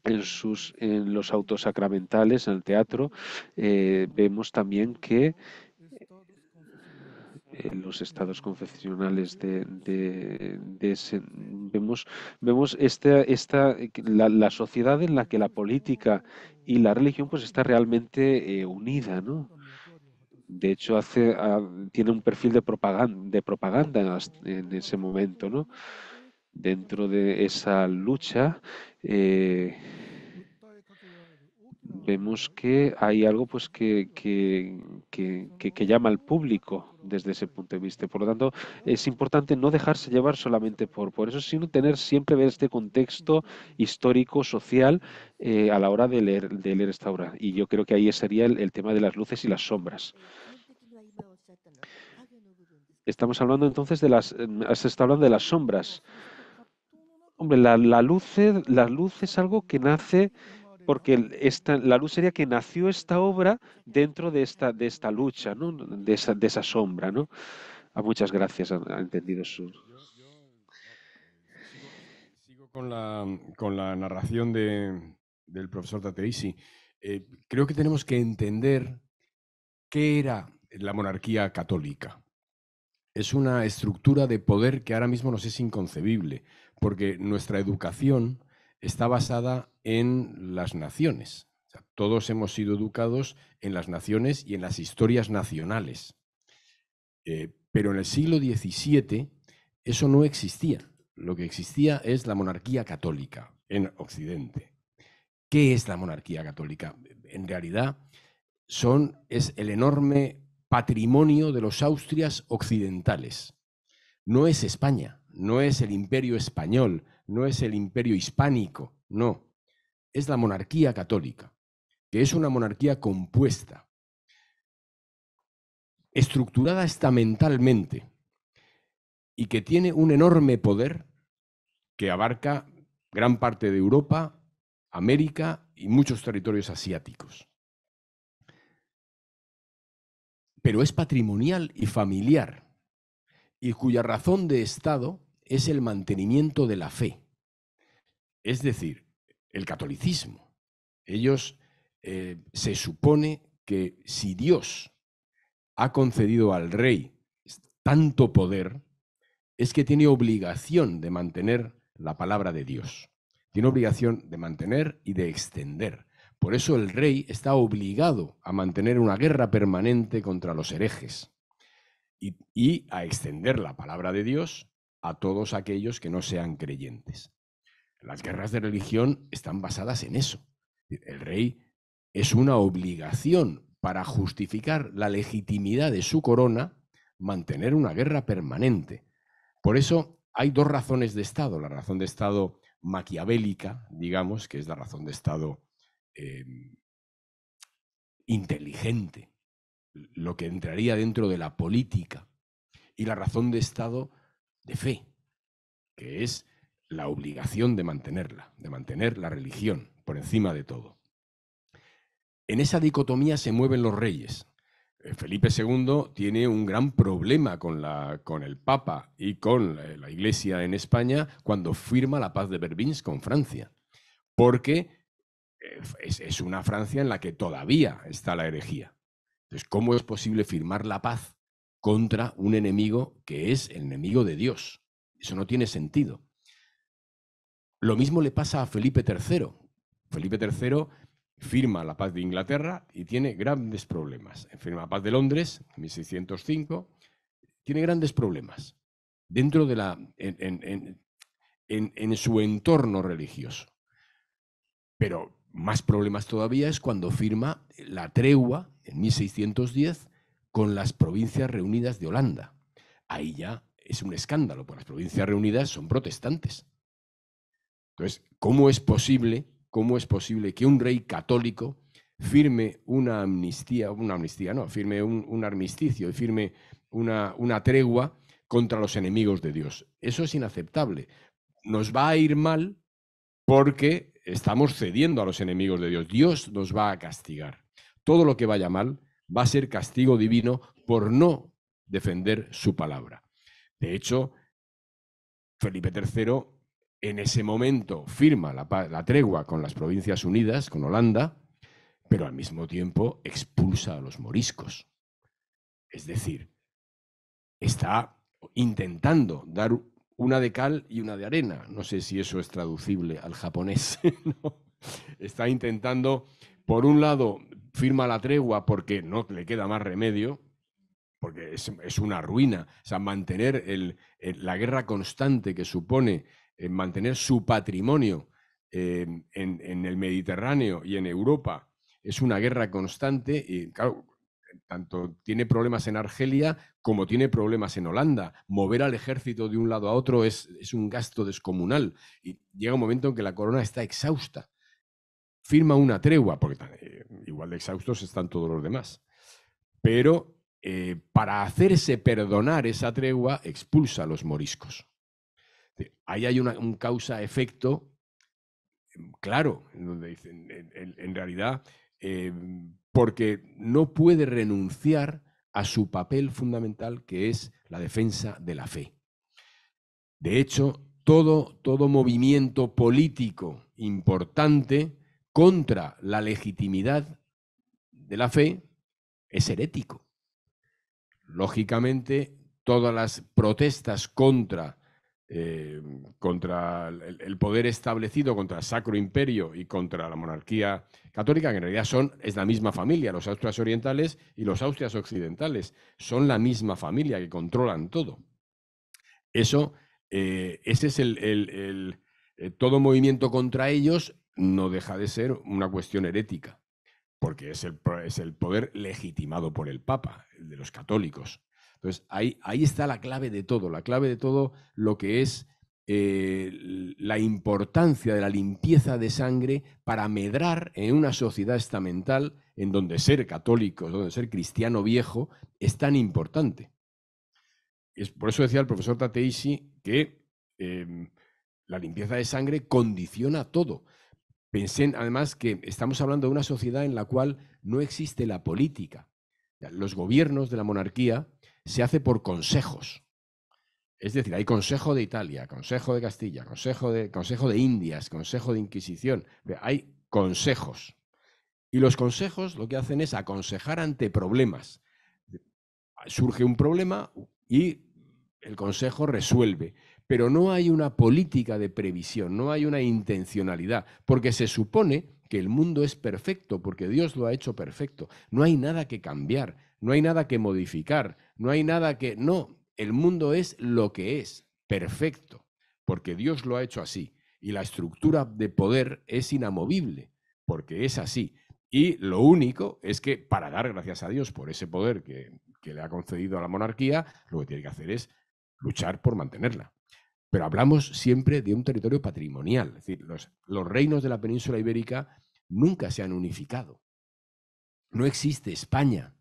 en, sus, en los autos sacramentales, en el teatro, eh, vemos también que eh, en los estados confesionales de, vemos vemos esta, esta la, sociedad en la que la política y la religión pues está realmente eh, unida no de hecho hace ah, tiene un perfil de propaganda de propaganda en, en ese momento no dentro de esa lucha eh, vemos que hay algo pues que, llama al público desde ese punto de vista. Por lo tanto, es importante no dejarse llevar solamente por, por eso, sino tener siempre este contexto histórico, social, eh, a la hora de leer, de leer esta obra. Y yo creo que ahí sería el, tema de las luces y las sombras estamos hablando entonces de las, eh, hablando de las sombras. Hombre, la, luz es, algo que nace porque la luz sería que nació esta obra dentro de esta, de esta lucha, de, esa, sombra. Ah, muchas gracias, ha, entendido su... sigo, con, la, narración del profesor Tateisi. Eh, creo que tenemos que entender qué era la monarquía católica. Es una estructura de poder que ahora mismo nos es inconcebible porque nuestra educación está basada en las naciones. todos hemos sido educados en las naciones y en las historias nacionales. Eh, pero en el siglo XVII eso no existía. Lo que existía es la monarquía católica en Occidente. ¿Qué es la monarquía católica? En realidad es el enorme patrimonio de los Austrias occidentales. No es España no es el imperio español, no es el imperio hispánico, no, es la monarquía católica, que es una monarquía compuesta, estructurada estamentalmente y que tiene un enorme poder que abarca gran parte de Europa, América y muchos territorios asiáticos. Pero es patrimonial y familiar y cuya razón de Estado es el mantenimiento de la fe. Es decir, el catolicismo. Ellos eh, se supone que si Dios ha concedido al rey tanto poder, es que tiene obligación de mantener la palabra de Dios. Tiene obligación de mantener y de extender. Por eso el rey está obligado a mantener una guerra permanente contra los herejes y a extender la palabra de Dios a todos aquellos que no sean creyentes. Las guerras de religión están basadas en eso. El rey es una obligación para justificar la legitimidad de su corona mantener una guerra permanente. Por eso hay dos razones de Estado. La razón de Estado maquiavélica, digamos, que es la razón de Estado em, inteligente, lo que entraría dentro de la política, y la razón de Estado de fe, que es la obligación de mantenerla, de mantener la religión por encima de todo. En esa dicotomía se mueven los reyes. Eh, Felipe II tiene un gran problema con, el Papa y con eh, la, Iglesia en España cuando firma la paz de Berbins con Francia, porque eh, es, es una Francia en la que todavía está la herejía. Entonces, ¿cómo es posible firmar la paz contra un enemigo que es el enemigo de Dios. Eso no tiene sentido. Lo mismo le pasa a Felipe III. Felipe III firma la paz de Inglaterra y tiene grandes problemas. Firma la paz de Londres, en 1605, tiene grandes problemas dentro de la, en, en, en su entorno religioso. Pero más problemas todavía es cuando firma la tregua en 1610 con las provincias reunidas de Holanda. Ahí ya es un escándalo, porque las provincias reunidas son protestantes. Entonces, ¿cómo es posible, cómo es posible que un rey católico firme una amnistía, una amnistía no, firme un, armisticio y firme una tregua contra los enemigos de Dios? Eso es inaceptable. Nos va a ir mal porque estamos cediendo a los enemigos de Dios. Dios nos va a castigar. Todo lo que vaya mal va a ser castigo divino por no defender su palabra. De hecho, Felipe III en ese momento firma la, tregua con las Provincias Unidas, con Holanda, pero al mismo tiempo expulsa a los moriscos. Es decir, está intentando dar una de cal y una de arena. No sé si eso es traducible al japonés. Está intentando, por un lado, firma la tregua porque no le queda más remedio, porque es, una ruina. O sea, mantener la guerra constante que supone eh, mantener su patrimonio eh, en, el Mediterráneo y en Europa es una guerra constante y, claro, tanto tiene problemas en Argelia como tiene problemas en Holanda. Mover al ejército de un lado a otro es, es un gasto descomunal y llega un momento en que la corona está exhausta firma una tregua, porque eh, al de exhaustos están todos los demás. Pero eh, para hacerse perdonar esa tregua, expulsa a los moriscos. Ahí hay un causa-efecto em, claro, en, realidad, em, porque no puede renunciar a su papel fundamental, que es la defensa de la fe. De hecho, todo, todo movimiento político importante contra la legitimidad de la fe, es herético. Lógicamente, todas las protestas contra, eh, contra el, poder establecido, contra el Sacro Imperio y contra la monarquía católica, que en realidad son, es la misma familia, los austrias orientales y los austrias occidentales, son la misma familia que controlan todo. Eso, eh, ese es el, eh, todo movimiento contra ellos no deja de ser una cuestión herética porque es el, poder legitimado por el Papa, el de los católicos. Entonces, ahí, está la clave de todo, la clave de todo lo que es eh, la importancia de la limpieza de sangre para medrar en una sociedad estamental en donde ser católico, donde ser cristiano viejo es tan importante. Es, por eso decía el profesor Tateisi que em, la limpieza de sangre condiciona todo. Pensé además que estamos hablando de una sociedad en la cual no existe la política. Los gobiernos de la monarquía se hace por consejos. Es decir, hay Consejo de Italia, Consejo de Castilla, Consejo de, Consejo de Indias, Consejo de Inquisición. Hay consejos. Y los consejos lo que hacen es aconsejar ante problemas. Surge un problema y el consejo resuelve pero no hay una política de previsión, no hay una intencionalidad, porque se supone que el mundo es perfecto, porque Dios lo ha hecho perfecto. No hay nada que cambiar, no hay nada que modificar, no hay nada que... No, el mundo es lo que es, perfecto, porque Dios lo ha hecho así. Y la estructura de poder es inamovible, porque es así. Y lo único es que para dar gracias a Dios por ese poder que, le ha concedido a la monarquía, lo que tiene que hacer es luchar por mantenerla pero hablamos siempre de un territorio patrimonial. Es decir, los, reinos de la península ibérica nunca se han unificado. No existe España.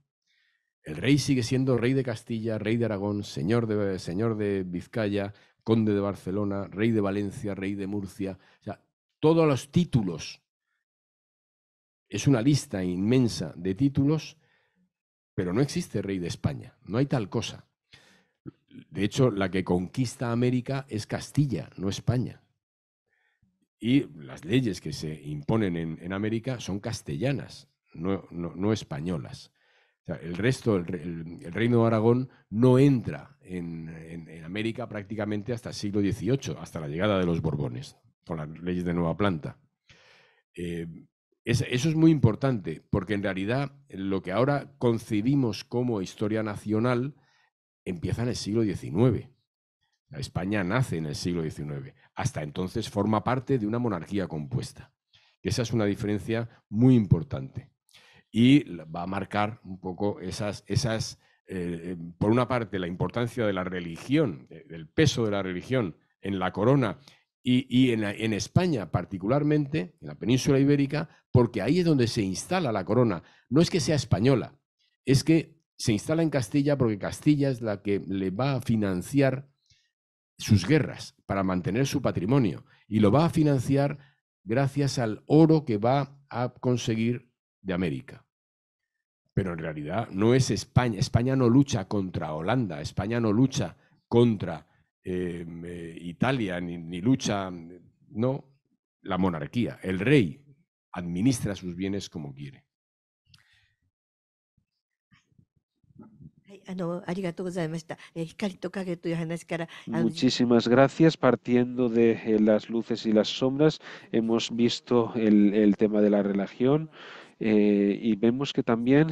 El rey sigue siendo rey de Castilla, rey de Aragón, señor de, señor de Vizcaya, conde de Barcelona, rey de Valencia, rey de Murcia. O sea, todos los títulos. Es una lista inmensa de títulos, pero no existe rey de España. No hay tal cosa de hecho, la que conquista América es Castilla, no España. Y las leyes que se imponen en, América son castellanas, no, españolas. el resto, el, reino de Aragón no entra en, América prácticamente hasta el siglo XVIII, hasta la llegada de los Borbones, con las leyes de nueva planta. Eh, eso es muy importante, porque en realidad lo que ahora concebimos como historia nacional empieza en el siglo XIX. España nace en el siglo XIX. Hasta entonces forma parte de una monarquía compuesta. esa es una diferencia muy importante. Y va a marcar un poco esas, esas eh, eh, por una parte, la importancia de la religión, del peso de la religión en la corona y, en, en, España particularmente, en la península ibérica, porque ahí es donde se instala la corona. No es que sea española, es que se instala en Castilla porque Castilla es la que le va a financiar sus guerras para mantener su patrimonio y lo va a financiar gracias al oro que va a conseguir de América. Pero en realidad no es España. España no lucha contra Holanda, España no lucha contra em, eh, Italia, ni lucha, no, la monarquía. El rey administra sus bienes como quiere. Muchísimas gracias. Partiendo de eh, las luces y las sombras, hemos visto el, tema de la religión. Eh, y vemos que también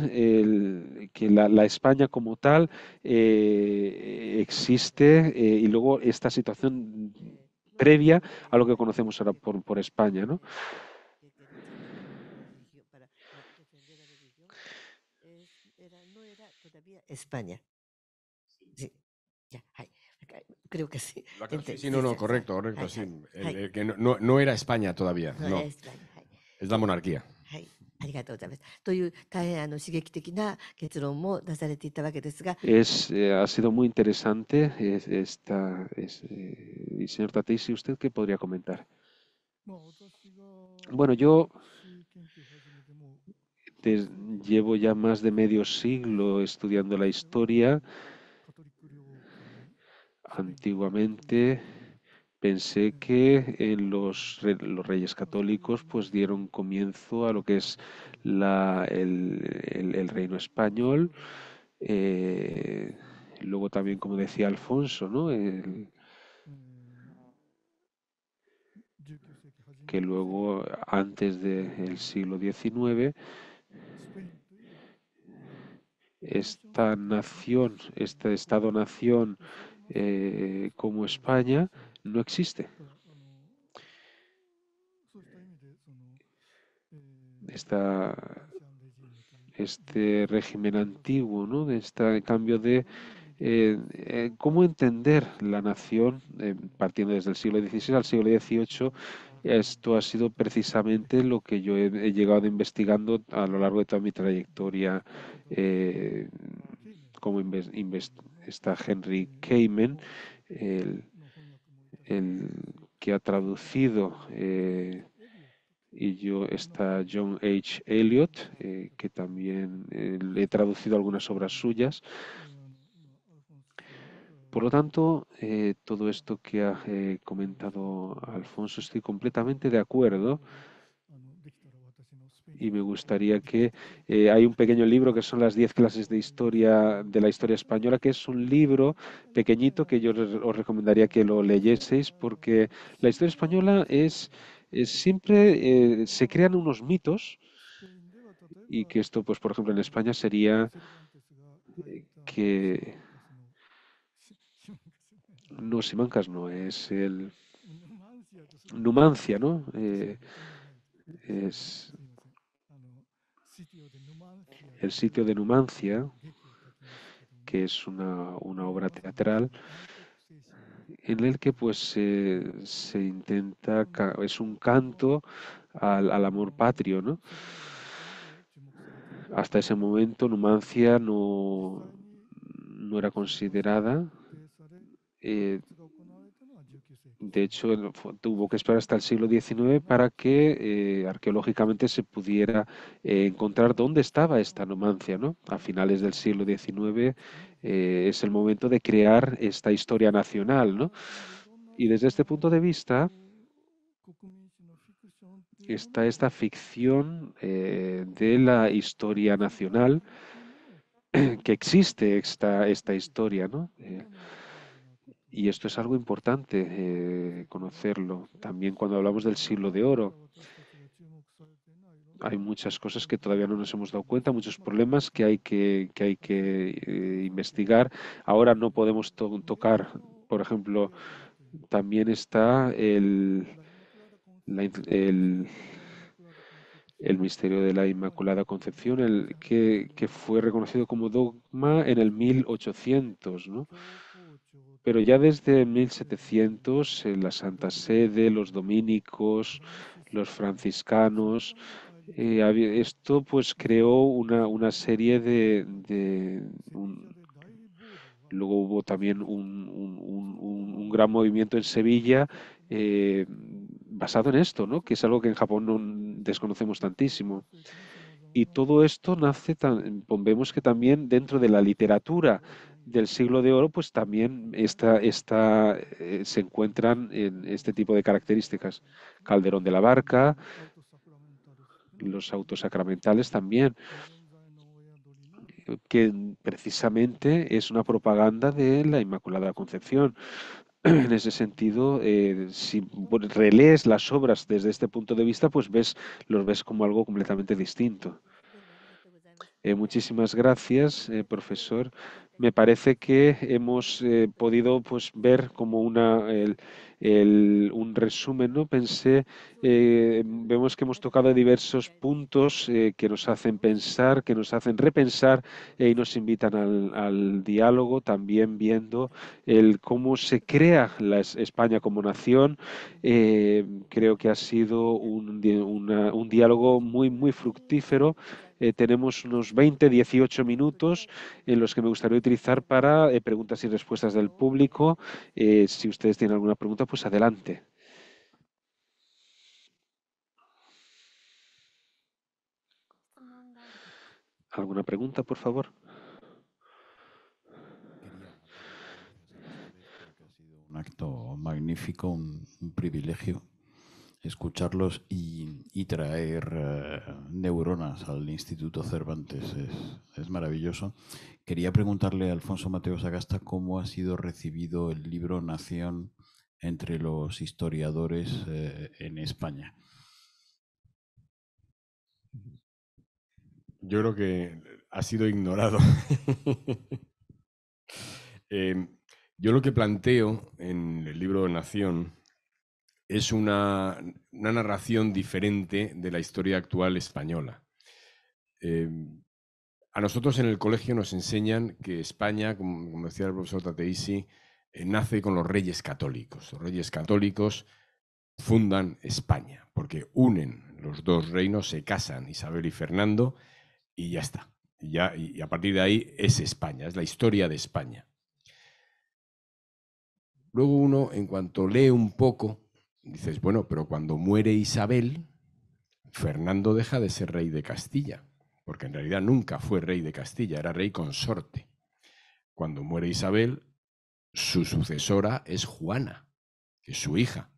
que la, España como tal eh, existe y luego esta situación previa a lo que conocemos ahora por, España, ¿no? España. Sí. creo que sí. no, no, correcto, correcto. sí. Eh, que no, era España todavía. No, es la monarquía. ha sido muy interesante esta. Eh, señor usted qué podría comentar. Bueno, yo llevo ya más de medio siglo estudiando la historia. Antiguamente pensé que los, reyes católicos pues dieron comienzo a lo que es el, reino español. Eh, luego también, como decía Alfonso, ¿no? que luego, antes del siglo XIX, esta nación, este Estado-nación eh, como España no existe. Esta, este régimen antiguo, ¿no? este cambio de eh, eh, cómo entender la nación, partiendo desde el siglo XVI al siglo XVIII, esto ha sido precisamente lo que yo he, he llegado investigando a lo largo de toda mi trayectoria eh, como está Henry Kamen, el, que ha traducido eh, y yo está John H. Eliot, eh, que también he traducido algunas obras suyas. Por lo tanto, todo esto que ha comentado Alfonso, estoy completamente de acuerdo y me gustaría que eh, hay un pequeño libro que son las 10 clases de historia de la historia española, que es un libro pequeñito que yo os recomendaría que lo leyeseis porque la historia española es, siempre eh, se crean unos mitos y que esto, pues por ejemplo en España sería eh, que no, mancas, no, es el Numancia, ¿no? es el sitio de Numancia, que es una, obra teatral, en el que pues se, intenta, es un canto al, amor patrio, ¿no? Hasta ese momento Numancia no, no era considerada eh, de hecho, tuvo que esperar hasta el siglo XIX para que eh, arqueológicamente se pudiera eh, encontrar dónde estaba esta Numancia. ¿no? A finales del siglo XIX eh, es el momento de crear esta historia nacional. ¿no? Y desde este punto de vista está esta ficción de la historia nacional que existe esta, esta historia. ¿no? Y esto es algo importante eh, conocerlo. También cuando hablamos del siglo de oro, hay muchas cosas que todavía no nos hemos dado cuenta, muchos problemas que hay que, hay que eh, investigar. Ahora no podemos tocar, por ejemplo, también está el, el, misterio de la Inmaculada Concepción, el, que, fue reconocido como dogma en el 1800, ¿no? pero ya desde 1700 en eh, la Santa Sede, los dominicos, los franciscanos, eh, esto pues creó una, serie de... luego hubo también un, gran movimiento en Sevilla eh, basado en esto, ¿no? que es algo que en Japón no desconocemos tantísimo. Y todo esto nace, tan, pues, vemos que también dentro de la literatura del siglo de oro, pues también esta, esta, eh, se encuentran en este tipo de características. Calderón de la Barca, los autos sacramentales también, que precisamente es una propaganda de la Inmaculada Concepción. En ese sentido, eh, si relees las obras desde este punto de vista, pues ves, los ves como algo completamente distinto. Eh, muchísimas gracias, eh, profesor. Me parece que hemos eh, podido pues, ver como una, un resumen. ¿no? Pensé, vemos que hemos tocado diversos puntos que nos hacen pensar, que nos hacen repensar y nos invitan al, diálogo, también viendo el cómo se crea la España como nación. creo que ha sido un, un diálogo muy, muy fructífero. Eh, tenemos unos 20, 18 minutos en los que me gustaría utilizar para eh, preguntas y respuestas del público. Eh, si ustedes tienen alguna pregunta, pues adelante. ¿Alguna pregunta, por favor? Un acto magnífico, un privilegio escucharlos y, traer eh, neuronas al Instituto Cervantes. Es, maravilloso. Quería preguntarle a Alfonso Mateo Sagasta cómo ha sido recibido el libro Nación entre los historiadores eh, en España. Yo creo que ha sido ignorado. Em, yo lo que planteo en el libro Nación es una, narración diferente de la historia actual española. Em, a nosotros en el colegio nos enseñan que España, como, decía el profesor Tateisi, eh, nace con los reyes católicos. Los reyes católicos fundan España, porque unen los dos reinos, se casan Isabel y Fernando, y ya está. y a partir de ahí es España, es la historia de España. Luego uno, en cuanto lee un poco Dices, bueno, pero cuando muere Isabel, Fernando deja de ser rey de Castilla, porque en realidad nunca fue rey de Castilla, era rey consorte. Cuando muere Isabel, su sucesora es Juana, que es su hija.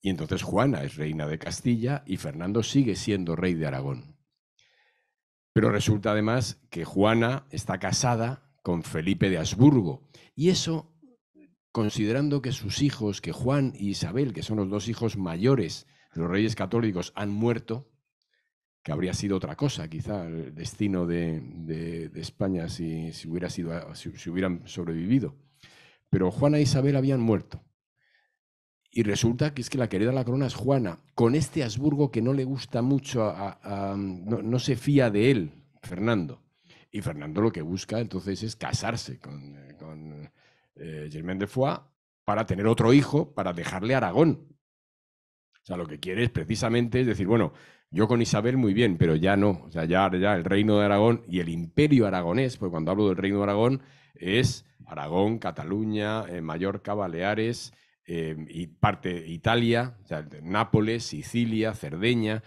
Y entonces Juana es reina de Castilla y Fernando sigue siendo rey de Aragón. Pero resulta además que Juana está casada con Felipe de Habsburgo. Y eso considerando que sus hijos, que Juan y Isabel, que son los dos hijos mayores de los reyes católicos, han muerto, que habría sido otra cosa, quizá el destino de, España si, hubiera sido, si, hubieran sobrevivido. Pero Juana e Isabel habían muerto. Y resulta que es que la querida de la corona es Juana, con este Habsburgo que no le gusta mucho, no, se fía de él, Fernando. Y Fernando lo que busca entonces es casarse con eh, Germain de Foix para tener otro hijo, para dejarle Aragón. O sea, lo que quiere es precisamente es decir, bueno, yo con Isabel muy bien, pero ya no. O sea, ya, el reino de Aragón y el imperio aragonés, pues cuando hablo del reino de Aragón, es Aragón, Cataluña, eh, Mallorca, Baleares, eh, y parte Italia, o Nápoles, Sicilia, Cerdeña,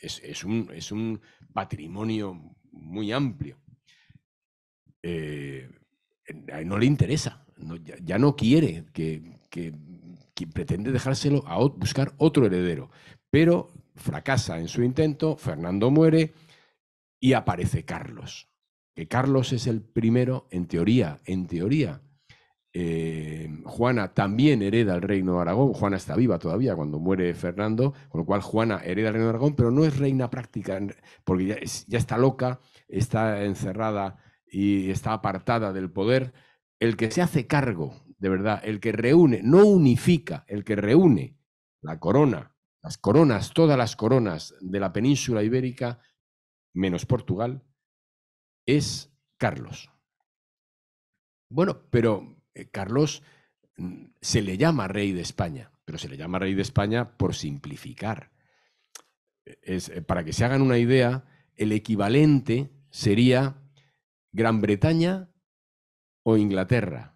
es, un, patrimonio muy amplio. Eh, no le interesa ya, no quiere, que, pretende dejárselo a buscar otro heredero. Pero fracasa en su intento, Fernando muere y aparece Carlos. Que Carlos es el primero, en teoría, en teoría. Eh, Juana también hereda el reino de Aragón. Juana está viva todavía cuando muere Fernando, con lo cual Juana hereda el reino de Aragón, pero no es reina práctica, porque ya está loca, está encerrada y está apartada del poder el que se hace cargo, de verdad, el que reúne, no unifica, el que reúne la corona, las coronas, todas las coronas de la península ibérica, menos Portugal, es Carlos. Bueno, pero eh, Carlos mm, se le llama rey de España, pero se le llama rey de España por simplificar. E-, eh, para que se hagan una idea, el equivalente sería Gran Bretaña o Inglaterra.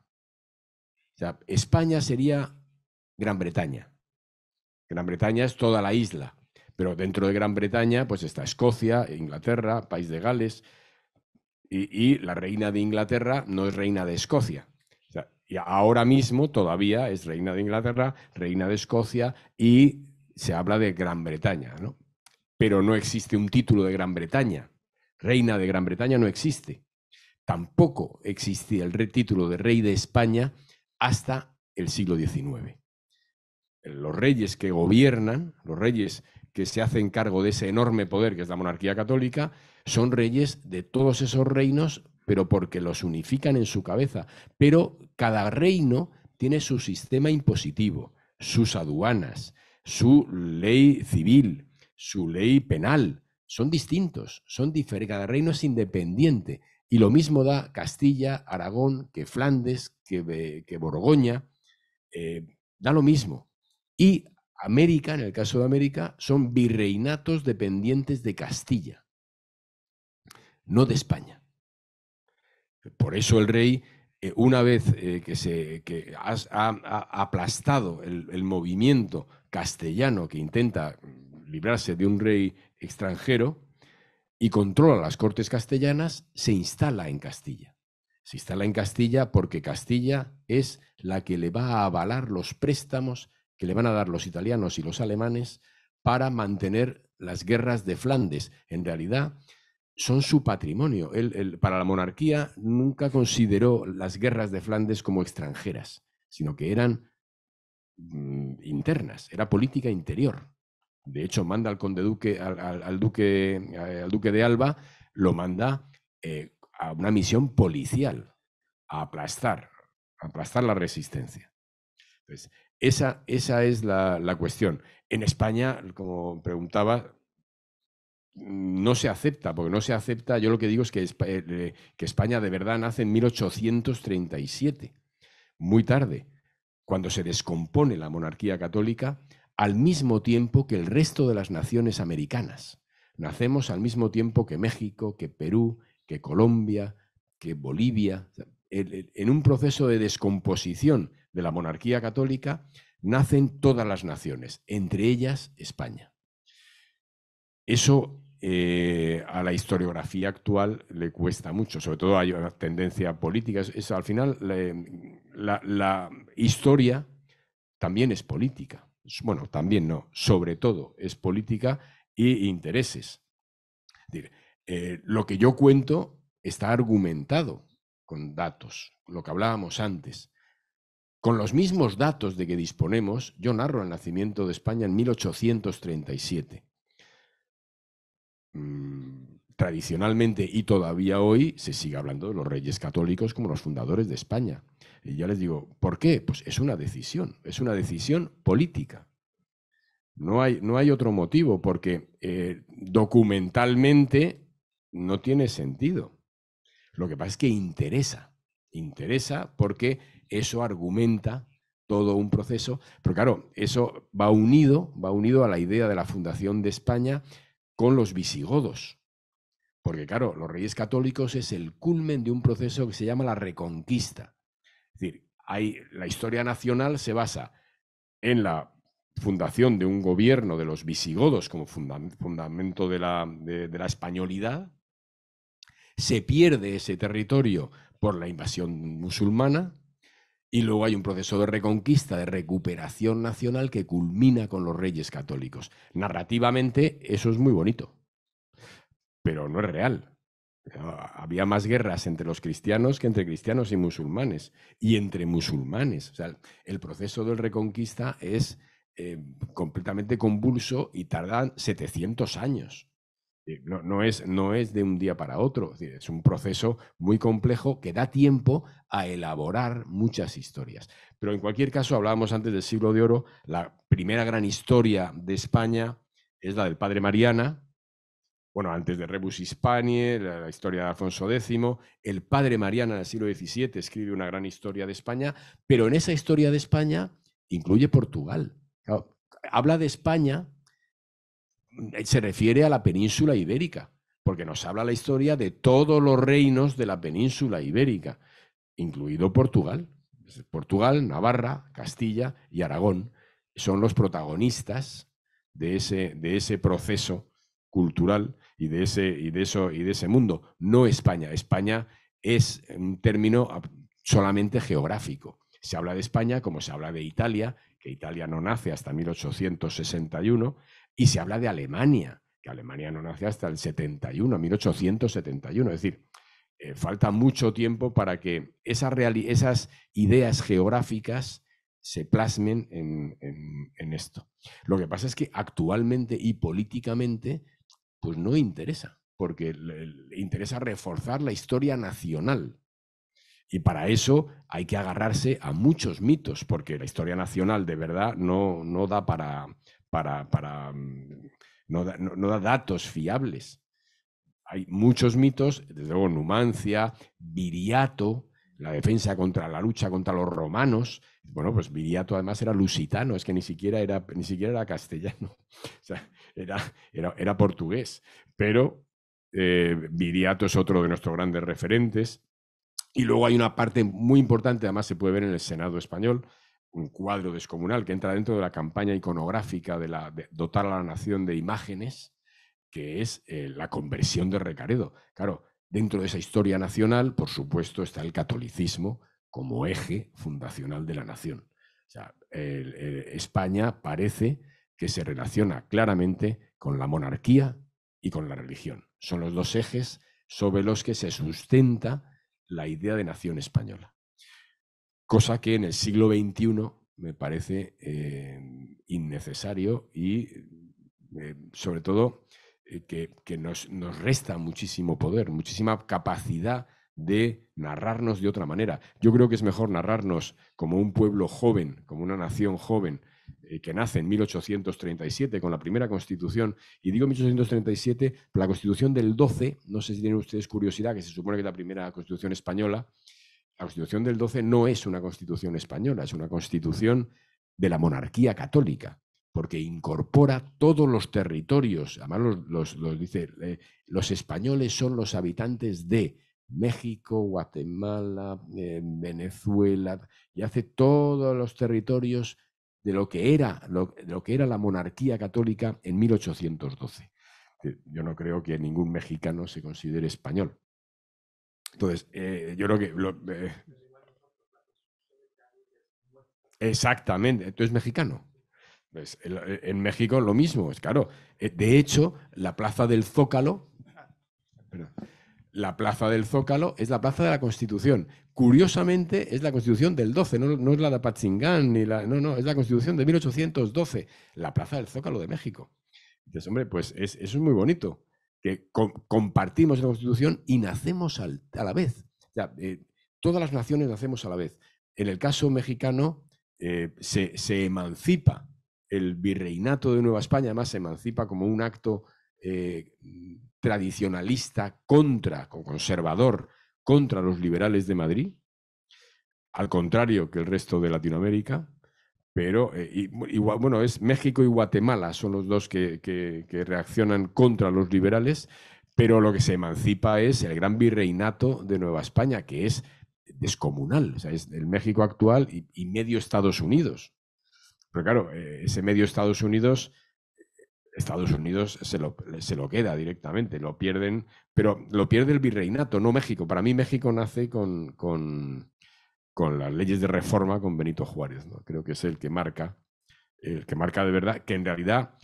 España sería Gran Bretaña. Gran Bretaña es toda la isla, pero dentro de Gran Bretaña pues está Escocia, Inglaterra, País de Gales, y, la reina de Inglaterra no es reina de Escocia. y ahora mismo todavía es reina de Inglaterra, reina de Escocia y se habla de Gran Bretaña, ¿no? Pero no existe un título de Gran Bretaña. Reina de Gran Bretaña no existe tampoco existía el título de rey de España hasta el siglo XIX. Los reyes que gobiernan, los reyes que se hacen cargo de ese enorme poder que es la monarquía católica, son reyes de todos esos reinos, pero porque los unifican en su cabeza. Pero cada reino tiene su sistema impositivo, sus aduanas, su ley civil, su ley penal. Son distintos, son diferentes. Cada reino es independiente y lo mismo da Castilla, Aragón, que Flandes, que, que Borgoña, eh, da lo mismo. Y América, en el caso de América, son virreinatos dependientes de Castilla, no de España. Por eso el rey, eh, una vez eh, que, se, ha, aplastado el movimiento castellano que intenta mm, librarse de un rey extranjero, y controla las Cortes castellanas, se instala en Castilla. Se instala en Castilla porque Castilla es la que le va a avalar los préstamos que le van a dar los italianos y los alemanes para mantener las guerras de Flandes. En realidad, son su patrimonio. para la monarquía nunca consideró las guerras de Flandes como extranjeras, sino que eran mm, internas, era política interior. De hecho, manda al conde duque, al, duque, eh, al duque de Alba, lo manda eh, a una misión policial, a aplastar, aplastar la resistencia. esa, esa es la, cuestión. En España, como preguntaba, no se acepta, porque no se acepta, yo lo que digo es que, eh, que, España de verdad nace en 1837, muy tarde, cuando se descompone la monarquía católica, al mismo tiempo que el resto de las naciones americanas. Nacemos al mismo tiempo que México, que Perú, que Colombia, que Bolivia. En un proceso de descomposición de la monarquía católica nacen todas las naciones, entre ellas España. Eso eh, a la historiografía actual le cuesta mucho, sobre todo hay una tendencia política. Es, al final, la historia también es política bueno, también no, sobre todo es política e intereses. Eh, lo que yo cuento está argumentado con datos, lo que hablábamos antes. Con los mismos datos de que disponemos, yo narro el nacimiento de España en 1837. Mm, tradicionalmente y todavía hoy se sigue hablando de los reyes católicos como los fundadores de España. Y yo les digo, ¿por qué? Pues es una decisión, es una decisión política. No hay, no hay otro motivo, porque eh, documentalmente no tiene sentido. Lo que pasa es que interesa, interesa porque eso argumenta todo un proceso, pero claro, eso va unido, va unido a la idea de la fundación de España con los visigodos. Porque claro, los reyes católicos es el culmen de un proceso que se llama la reconquista la historia nacional se basa en la fundación de un gobierno de los visigodos como fundamento de la españolidad, se pierde ese territorio por la invasión musulmana, y luego hay un proceso de reconquista, de recuperación nacional que culmina con los reyes católicos. Narrativamente eso es muy bonito, pero no es real había más guerras entre los cristianos que entre cristianos y musulmanes, y entre musulmanes. O sea, el proceso del Reconquista es eh, completamente convulso y tardan 700 años. Eh, no, es, no es de un día para otro, es un proceso muy complejo que da tiempo a elaborar muchas historias. Pero en cualquier caso, hablábamos antes del siglo de oro, la primera gran historia de España es la del padre Mariana, bueno, antes de Rebus Hispanie, la, historia de Alfonso X, el padre Mariana en el siglo XVII escribe una gran historia de España, pero en esa historia de España incluye Portugal. habla de España, eh, se refiere a la península ibérica, porque nos habla la historia de todos los reinos de la península ibérica, incluido Portugal. Portugal, Navarra, Castilla y Aragón son los protagonistas de ese, de ese proceso cultural y de ese, y de eso, y de ese mundo, no España. España es un término solamente geográfico. Se habla de España como se habla de Italia, que Italia no nace hasta 1861, y se habla de Alemania, que Alemania no nace hasta el 71, 1871. Es decir, eh, falta mucho tiempo para que esas, esas ideas geográficas se plasmen en, esto. Lo que pasa es que actualmente y políticamente pues no interesa, porque le interesa reforzar la historia nacional. Y para eso hay que agarrarse a muchos mitos, porque la historia nacional de verdad no, no da para, para, mm, no, datos fiables. Hay muchos mitos, desde luego Numancia, Viriato, la defensa contra la lucha contra los romanos. Bueno, pues Viriato además era lusitano, es que ni siquiera era, ni siquiera era castellano. O sea, era, era, portugués, pero eh, Viriato es otro de nuestros grandes referentes. Y luego hay una parte muy importante, además se puede ver en el Senado español, un cuadro descomunal que entra dentro de la campaña iconográfica de, la, dotar a la nación de imágenes, que es eh, la conversión de Recaredo. Claro, dentro de esa historia nacional, por supuesto, está el catolicismo como eje fundacional de la nación. España parece que se relaciona claramente con la monarquía y con la religión. Son los dos ejes sobre los que se sustenta la idea de nación española. Cosa que en el siglo XXI me parece eh, innecesario y eh, sobre todo eh, que, nos, nos, resta muchísimo poder, muchísima capacidad de narrarnos de otra manera. Yo creo que es mejor narrarnos como un pueblo joven, como una nación joven, eh, que nace en 1837 con la primera constitución, y digo 1837, la constitución del 12, no sé si tienen ustedes curiosidad, que se supone que es la primera constitución española, la constitución del 12 no es una constitución española, es una constitución de la monarquía católica, porque incorpora todos los territorios, además los, dice, eh, los españoles son los habitantes de México, Guatemala, eh, Venezuela, y hace todos los territorios de lo que era, lo, que era la monarquía católica en 1812. Yo no creo que ningún mexicano se considere español. Entonces, eh, yo creo que... Eh, exactamente, tú eres mexicano. Pues, eh, en, México lo mismo, es claro. De hecho, la plaza del Zócalo... la plaza del Zócalo es la plaza de la Constitución, Curiosamente, es la constitución del 12, no, es la de Pachingán ni la, no, no, es la constitución de 1812, la Plaza del Zócalo de México. Entonces, hombre, pues es, eso es muy bonito, que compartimos la constitución y nacemos a la vez. Eh, todas las naciones nacemos a la vez. En el caso mexicano, eh, se, emancipa el virreinato de Nueva España, además se emancipa como un acto eh, tradicionalista contra, conservador, contra los liberales de Madrid, al contrario que el resto de Latinoamérica, pero eh, bueno, es México y Guatemala son los dos que, reaccionan contra los liberales, pero lo que se emancipa es el gran virreinato de Nueva España, que es descomunal, es el México actual y, medio Estados Unidos. Pero claro, eh, ese medio Estados Unidos Estados Unidos se lo, se lo, queda directamente, lo pierden, pero lo pierde el virreinato, no México. Para mí México nace con, con, las leyes de reforma con Benito Juárez, ¿no? creo que es el que marca, el que marca de verdad, que en realidad,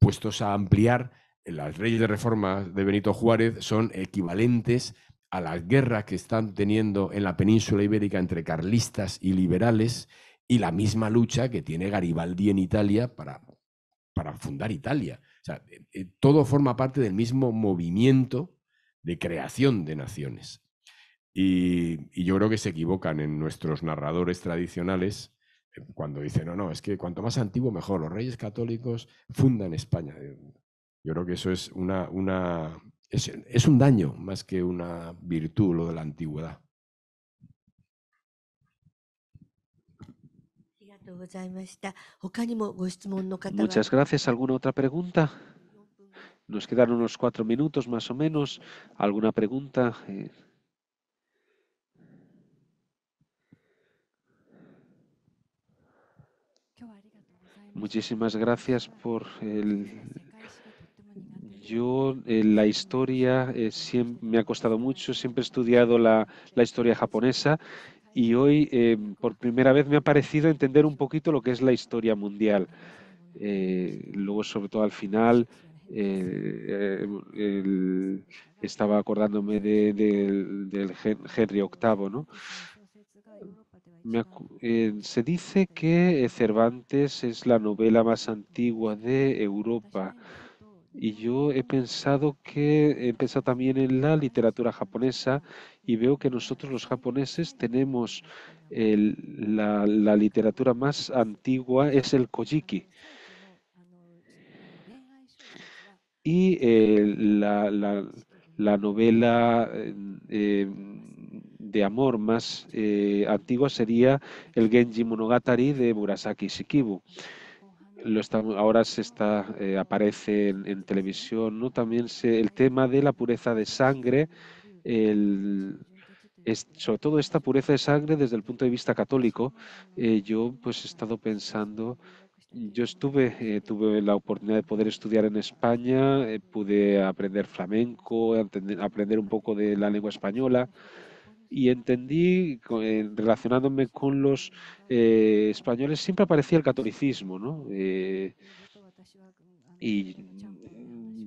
puestos a ampliar, las leyes de reforma de Benito Juárez son equivalentes a las guerras que están teniendo en la península ibérica entre carlistas y liberales y la misma lucha que tiene Garibaldi en Italia para para fundar Italia. O sea, eh, eh, todo forma parte del mismo movimiento de creación de naciones. Y, yo creo que se equivocan en nuestros narradores tradicionales eh, cuando dicen, no, no, es que cuanto más antiguo mejor, los reyes católicos fundan España. Yo creo que eso es una, una es, un daño más que una virtud lo de la antigüedad. Muchas gracias. ¿Alguna otra pregunta? Nos quedan unos cuatro minutos más o menos. ¿Alguna pregunta? Eh. Muchísimas gracias por el... Yo eh, la historia eh, me ha costado mucho, siempre he estudiado la, la historia japonesa y hoy eh, por primera vez me ha parecido entender un poquito lo que es la historia mundial. Eh, luego, sobre todo al final, eh, estaba acordándome de, del Henry VIII, ¿no? se dice que Cervantes es la novela más antigua de Europa. Y yo he pensado que he pensado también en la literatura japonesa y veo que nosotros los japoneses tenemos la, literatura más antigua, es el Kojiki. Y eh, la, novela eh, em, de amor más eh, antigua sería el Genji Monogatari de Murasaki Shikibu. Lo ahora se está, aparece en, en televisión, ¿no? También se, el tema de la pureza de sangre sobre todo esta pureza de sangre desde el punto de vista católico, eh, yo pues he estado pensando, yo estuve, eh, tuve la oportunidad de poder estudiar en España, eh, pude aprender flamenco, aprender un poco de la lengua española y entendí, relacionándome con los españoles, siempre aparecía el catolicismo, ¿no?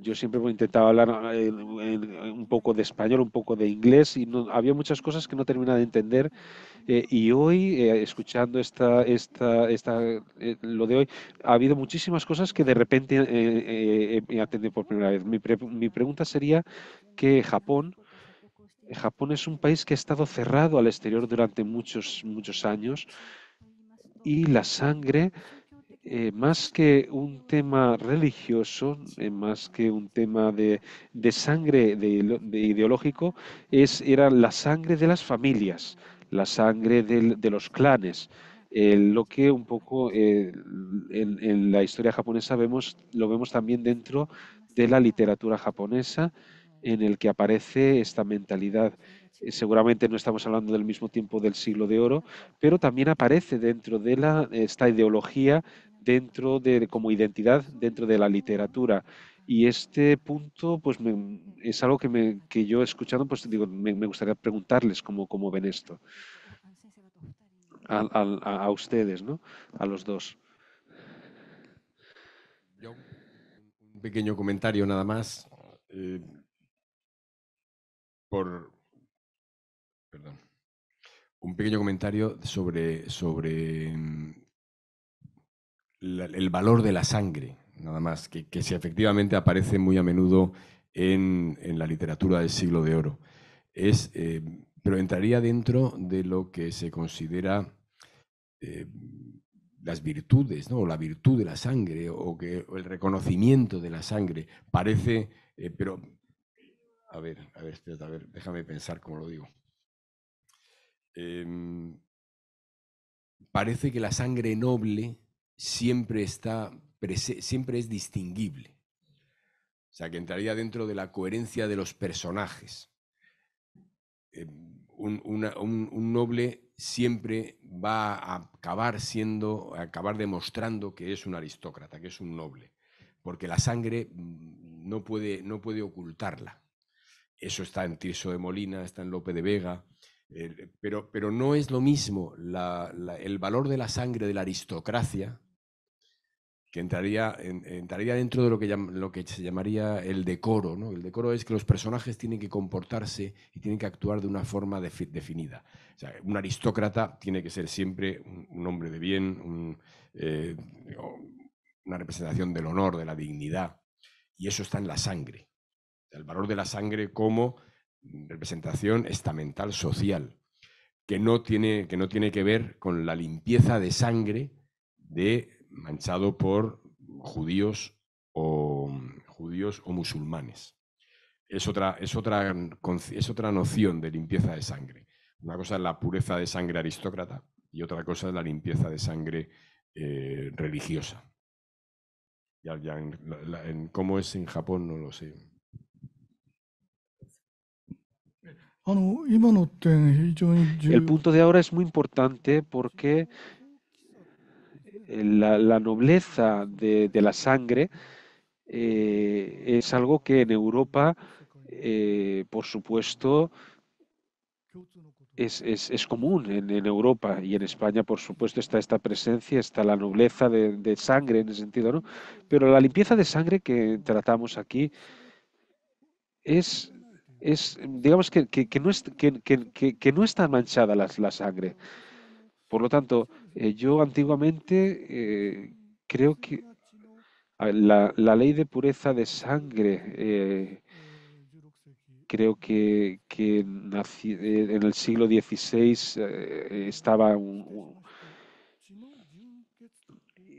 yo siempre he intentado hablar eh, un poco de español, un poco de inglés y no, había muchas cosas que no terminaba de entender. Eh, y hoy, eh, escuchando esta, esta, esta, lo de hoy, ha habido muchísimas cosas que de repente he atendido por primera vez. Mi, mi pregunta sería que Japón... Japón es un país que ha estado cerrado al exterior durante muchos, muchos años y la sangre eh, más que un tema religioso, eh, más que un tema de, sangre de, ideológico, es, era la sangre de las familias, la sangre de los clanes. Eh, lo que un poco en, en, la historia japonesa vemos, lo vemos también dentro de la literatura japonesa, en el que aparece esta mentalidad. Seguramente no estamos hablando del mismo tiempo del siglo de oro, pero también aparece dentro de la, esta ideología dentro de, como identidad dentro de la literatura. Y este punto pues es algo que, que yo escuchando pues digo, me, gustaría preguntarles cómo, cómo ven esto. A, ustedes, ¿no? A los dos. un pequeño comentario nada más. Eh, por. Perdón. Un pequeño comentario sobre, sobre mm, el valor de la sangre, nada más, que, que si efectivamente aparece muy a menudo en, la literatura del siglo de oro. Es, eh, pero entraría dentro de lo que se considera eh, las virtudes, ¿no? o la virtud de la sangre, o, que, el reconocimiento de la sangre. Parece, eh, pero... A ver, a ver, déjame pensar cómo lo digo. Em, parece que la sangre noble siempre, está, siempre es distinguible. O sea, que entraría dentro de la coherencia de los personajes. Eh, un, noble siempre va a acabar siendo, acabar demostrando que es un aristócrata, que es un noble, porque la sangre mm, no puede, no puede ocultarla. Eso está en Tirso de Molina, está en Lope de Vega, pero, no es lo mismo el valor de la sangre de la aristocracia entraría, dentro de lo que, lo que se llamaría el decoro. ¿no? El decoro es que los personajes tienen que comportarse y tienen que actuar de una forma definida. un aristócrata tiene que ser siempre un, hombre de bien, eh, una representación del honor, de la dignidad, y eso está en la sangre. El valor de la sangre como representación estamental social, que no tiene que, no tiene que ver con la limpieza de sangre de manchado por judíos o, judíos o musulmanes. Es otra, es, otra, es otra noción de limpieza de sangre. Una cosa es la pureza de sangre aristócrata y otra cosa es la limpieza de sangre eh, religiosa. cómo es en Japón no lo sé. El punto de ahora es muy importante porque eh, la, nobleza de, la sangre eh, es algo que en Europa, eh, por supuesto, es, es, es común en, Europa y en España, por supuesto, está esta presencia, está la nobleza de, sangre en ese sentido, ¿no? Pero la limpieza de sangre que tratamos aquí es es, digamos que, que, no es, que, que, no está manchada la, la, sangre. Por lo tanto, eh, yo antiguamente eh, creo que la, ley de pureza de sangre, eh, creo que, que nació en el siglo XVI estaba un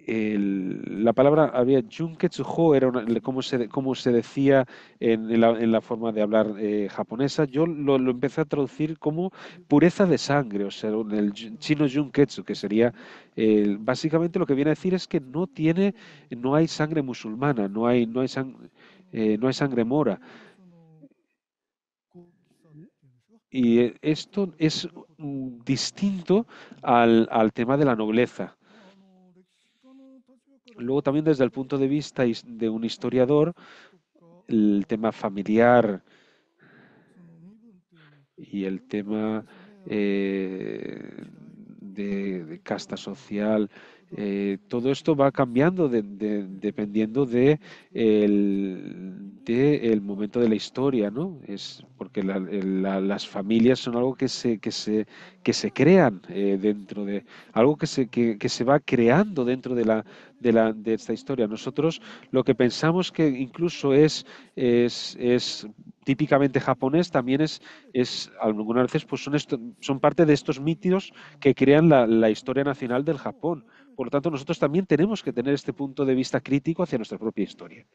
el, la palabra había Junketsuho, era como, se, como se decía en, la, forma de hablar eh, japonesa, yo lo, empecé a traducir como pureza de sangre, o sea, en el chino Junketsu, que sería básicamente lo que viene a decir es que no tiene, no hay sangre musulmana, no hay, no hay, eh, no hay sangre mora. Y eh, esto es mm, distinto al, al tema de la nobleza Luego también desde el punto de vista de un historiador, el tema familiar y el tema eh, de, casta social, eh, todo esto va cambiando dependiendo de el, momento de la historia, ¿no? Es porque las familias son algo que se, que se, que se crean eh, dentro de, algo que se, que se va creando dentro de la, de, esta historia. Nosotros lo que pensamos que incluso es, es, típicamente japonés también es, es algunas veces pues son, son parte de estos mitos que crean la historia nacional del Japón. Por lo tanto, nosotros también tenemos que tener este punto de vista crítico hacia nuestra propia historia.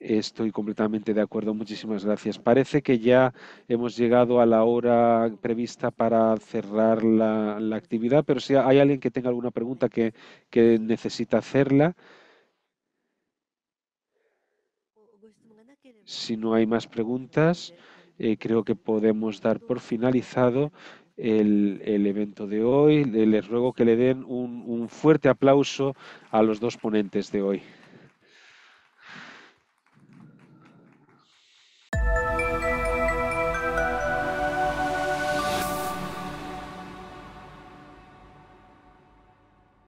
Estoy completamente de acuerdo. Muchísimas gracias. Parece que ya hemos llegado a la hora prevista para cerrar la, actividad, pero si hay alguien que tenga alguna pregunta que, necesita hacerla. Si no hay más preguntas, eh, creo que podemos dar por finalizado el, evento de hoy. Les ruego que le den un fuerte aplauso a los dos ponentes de hoy.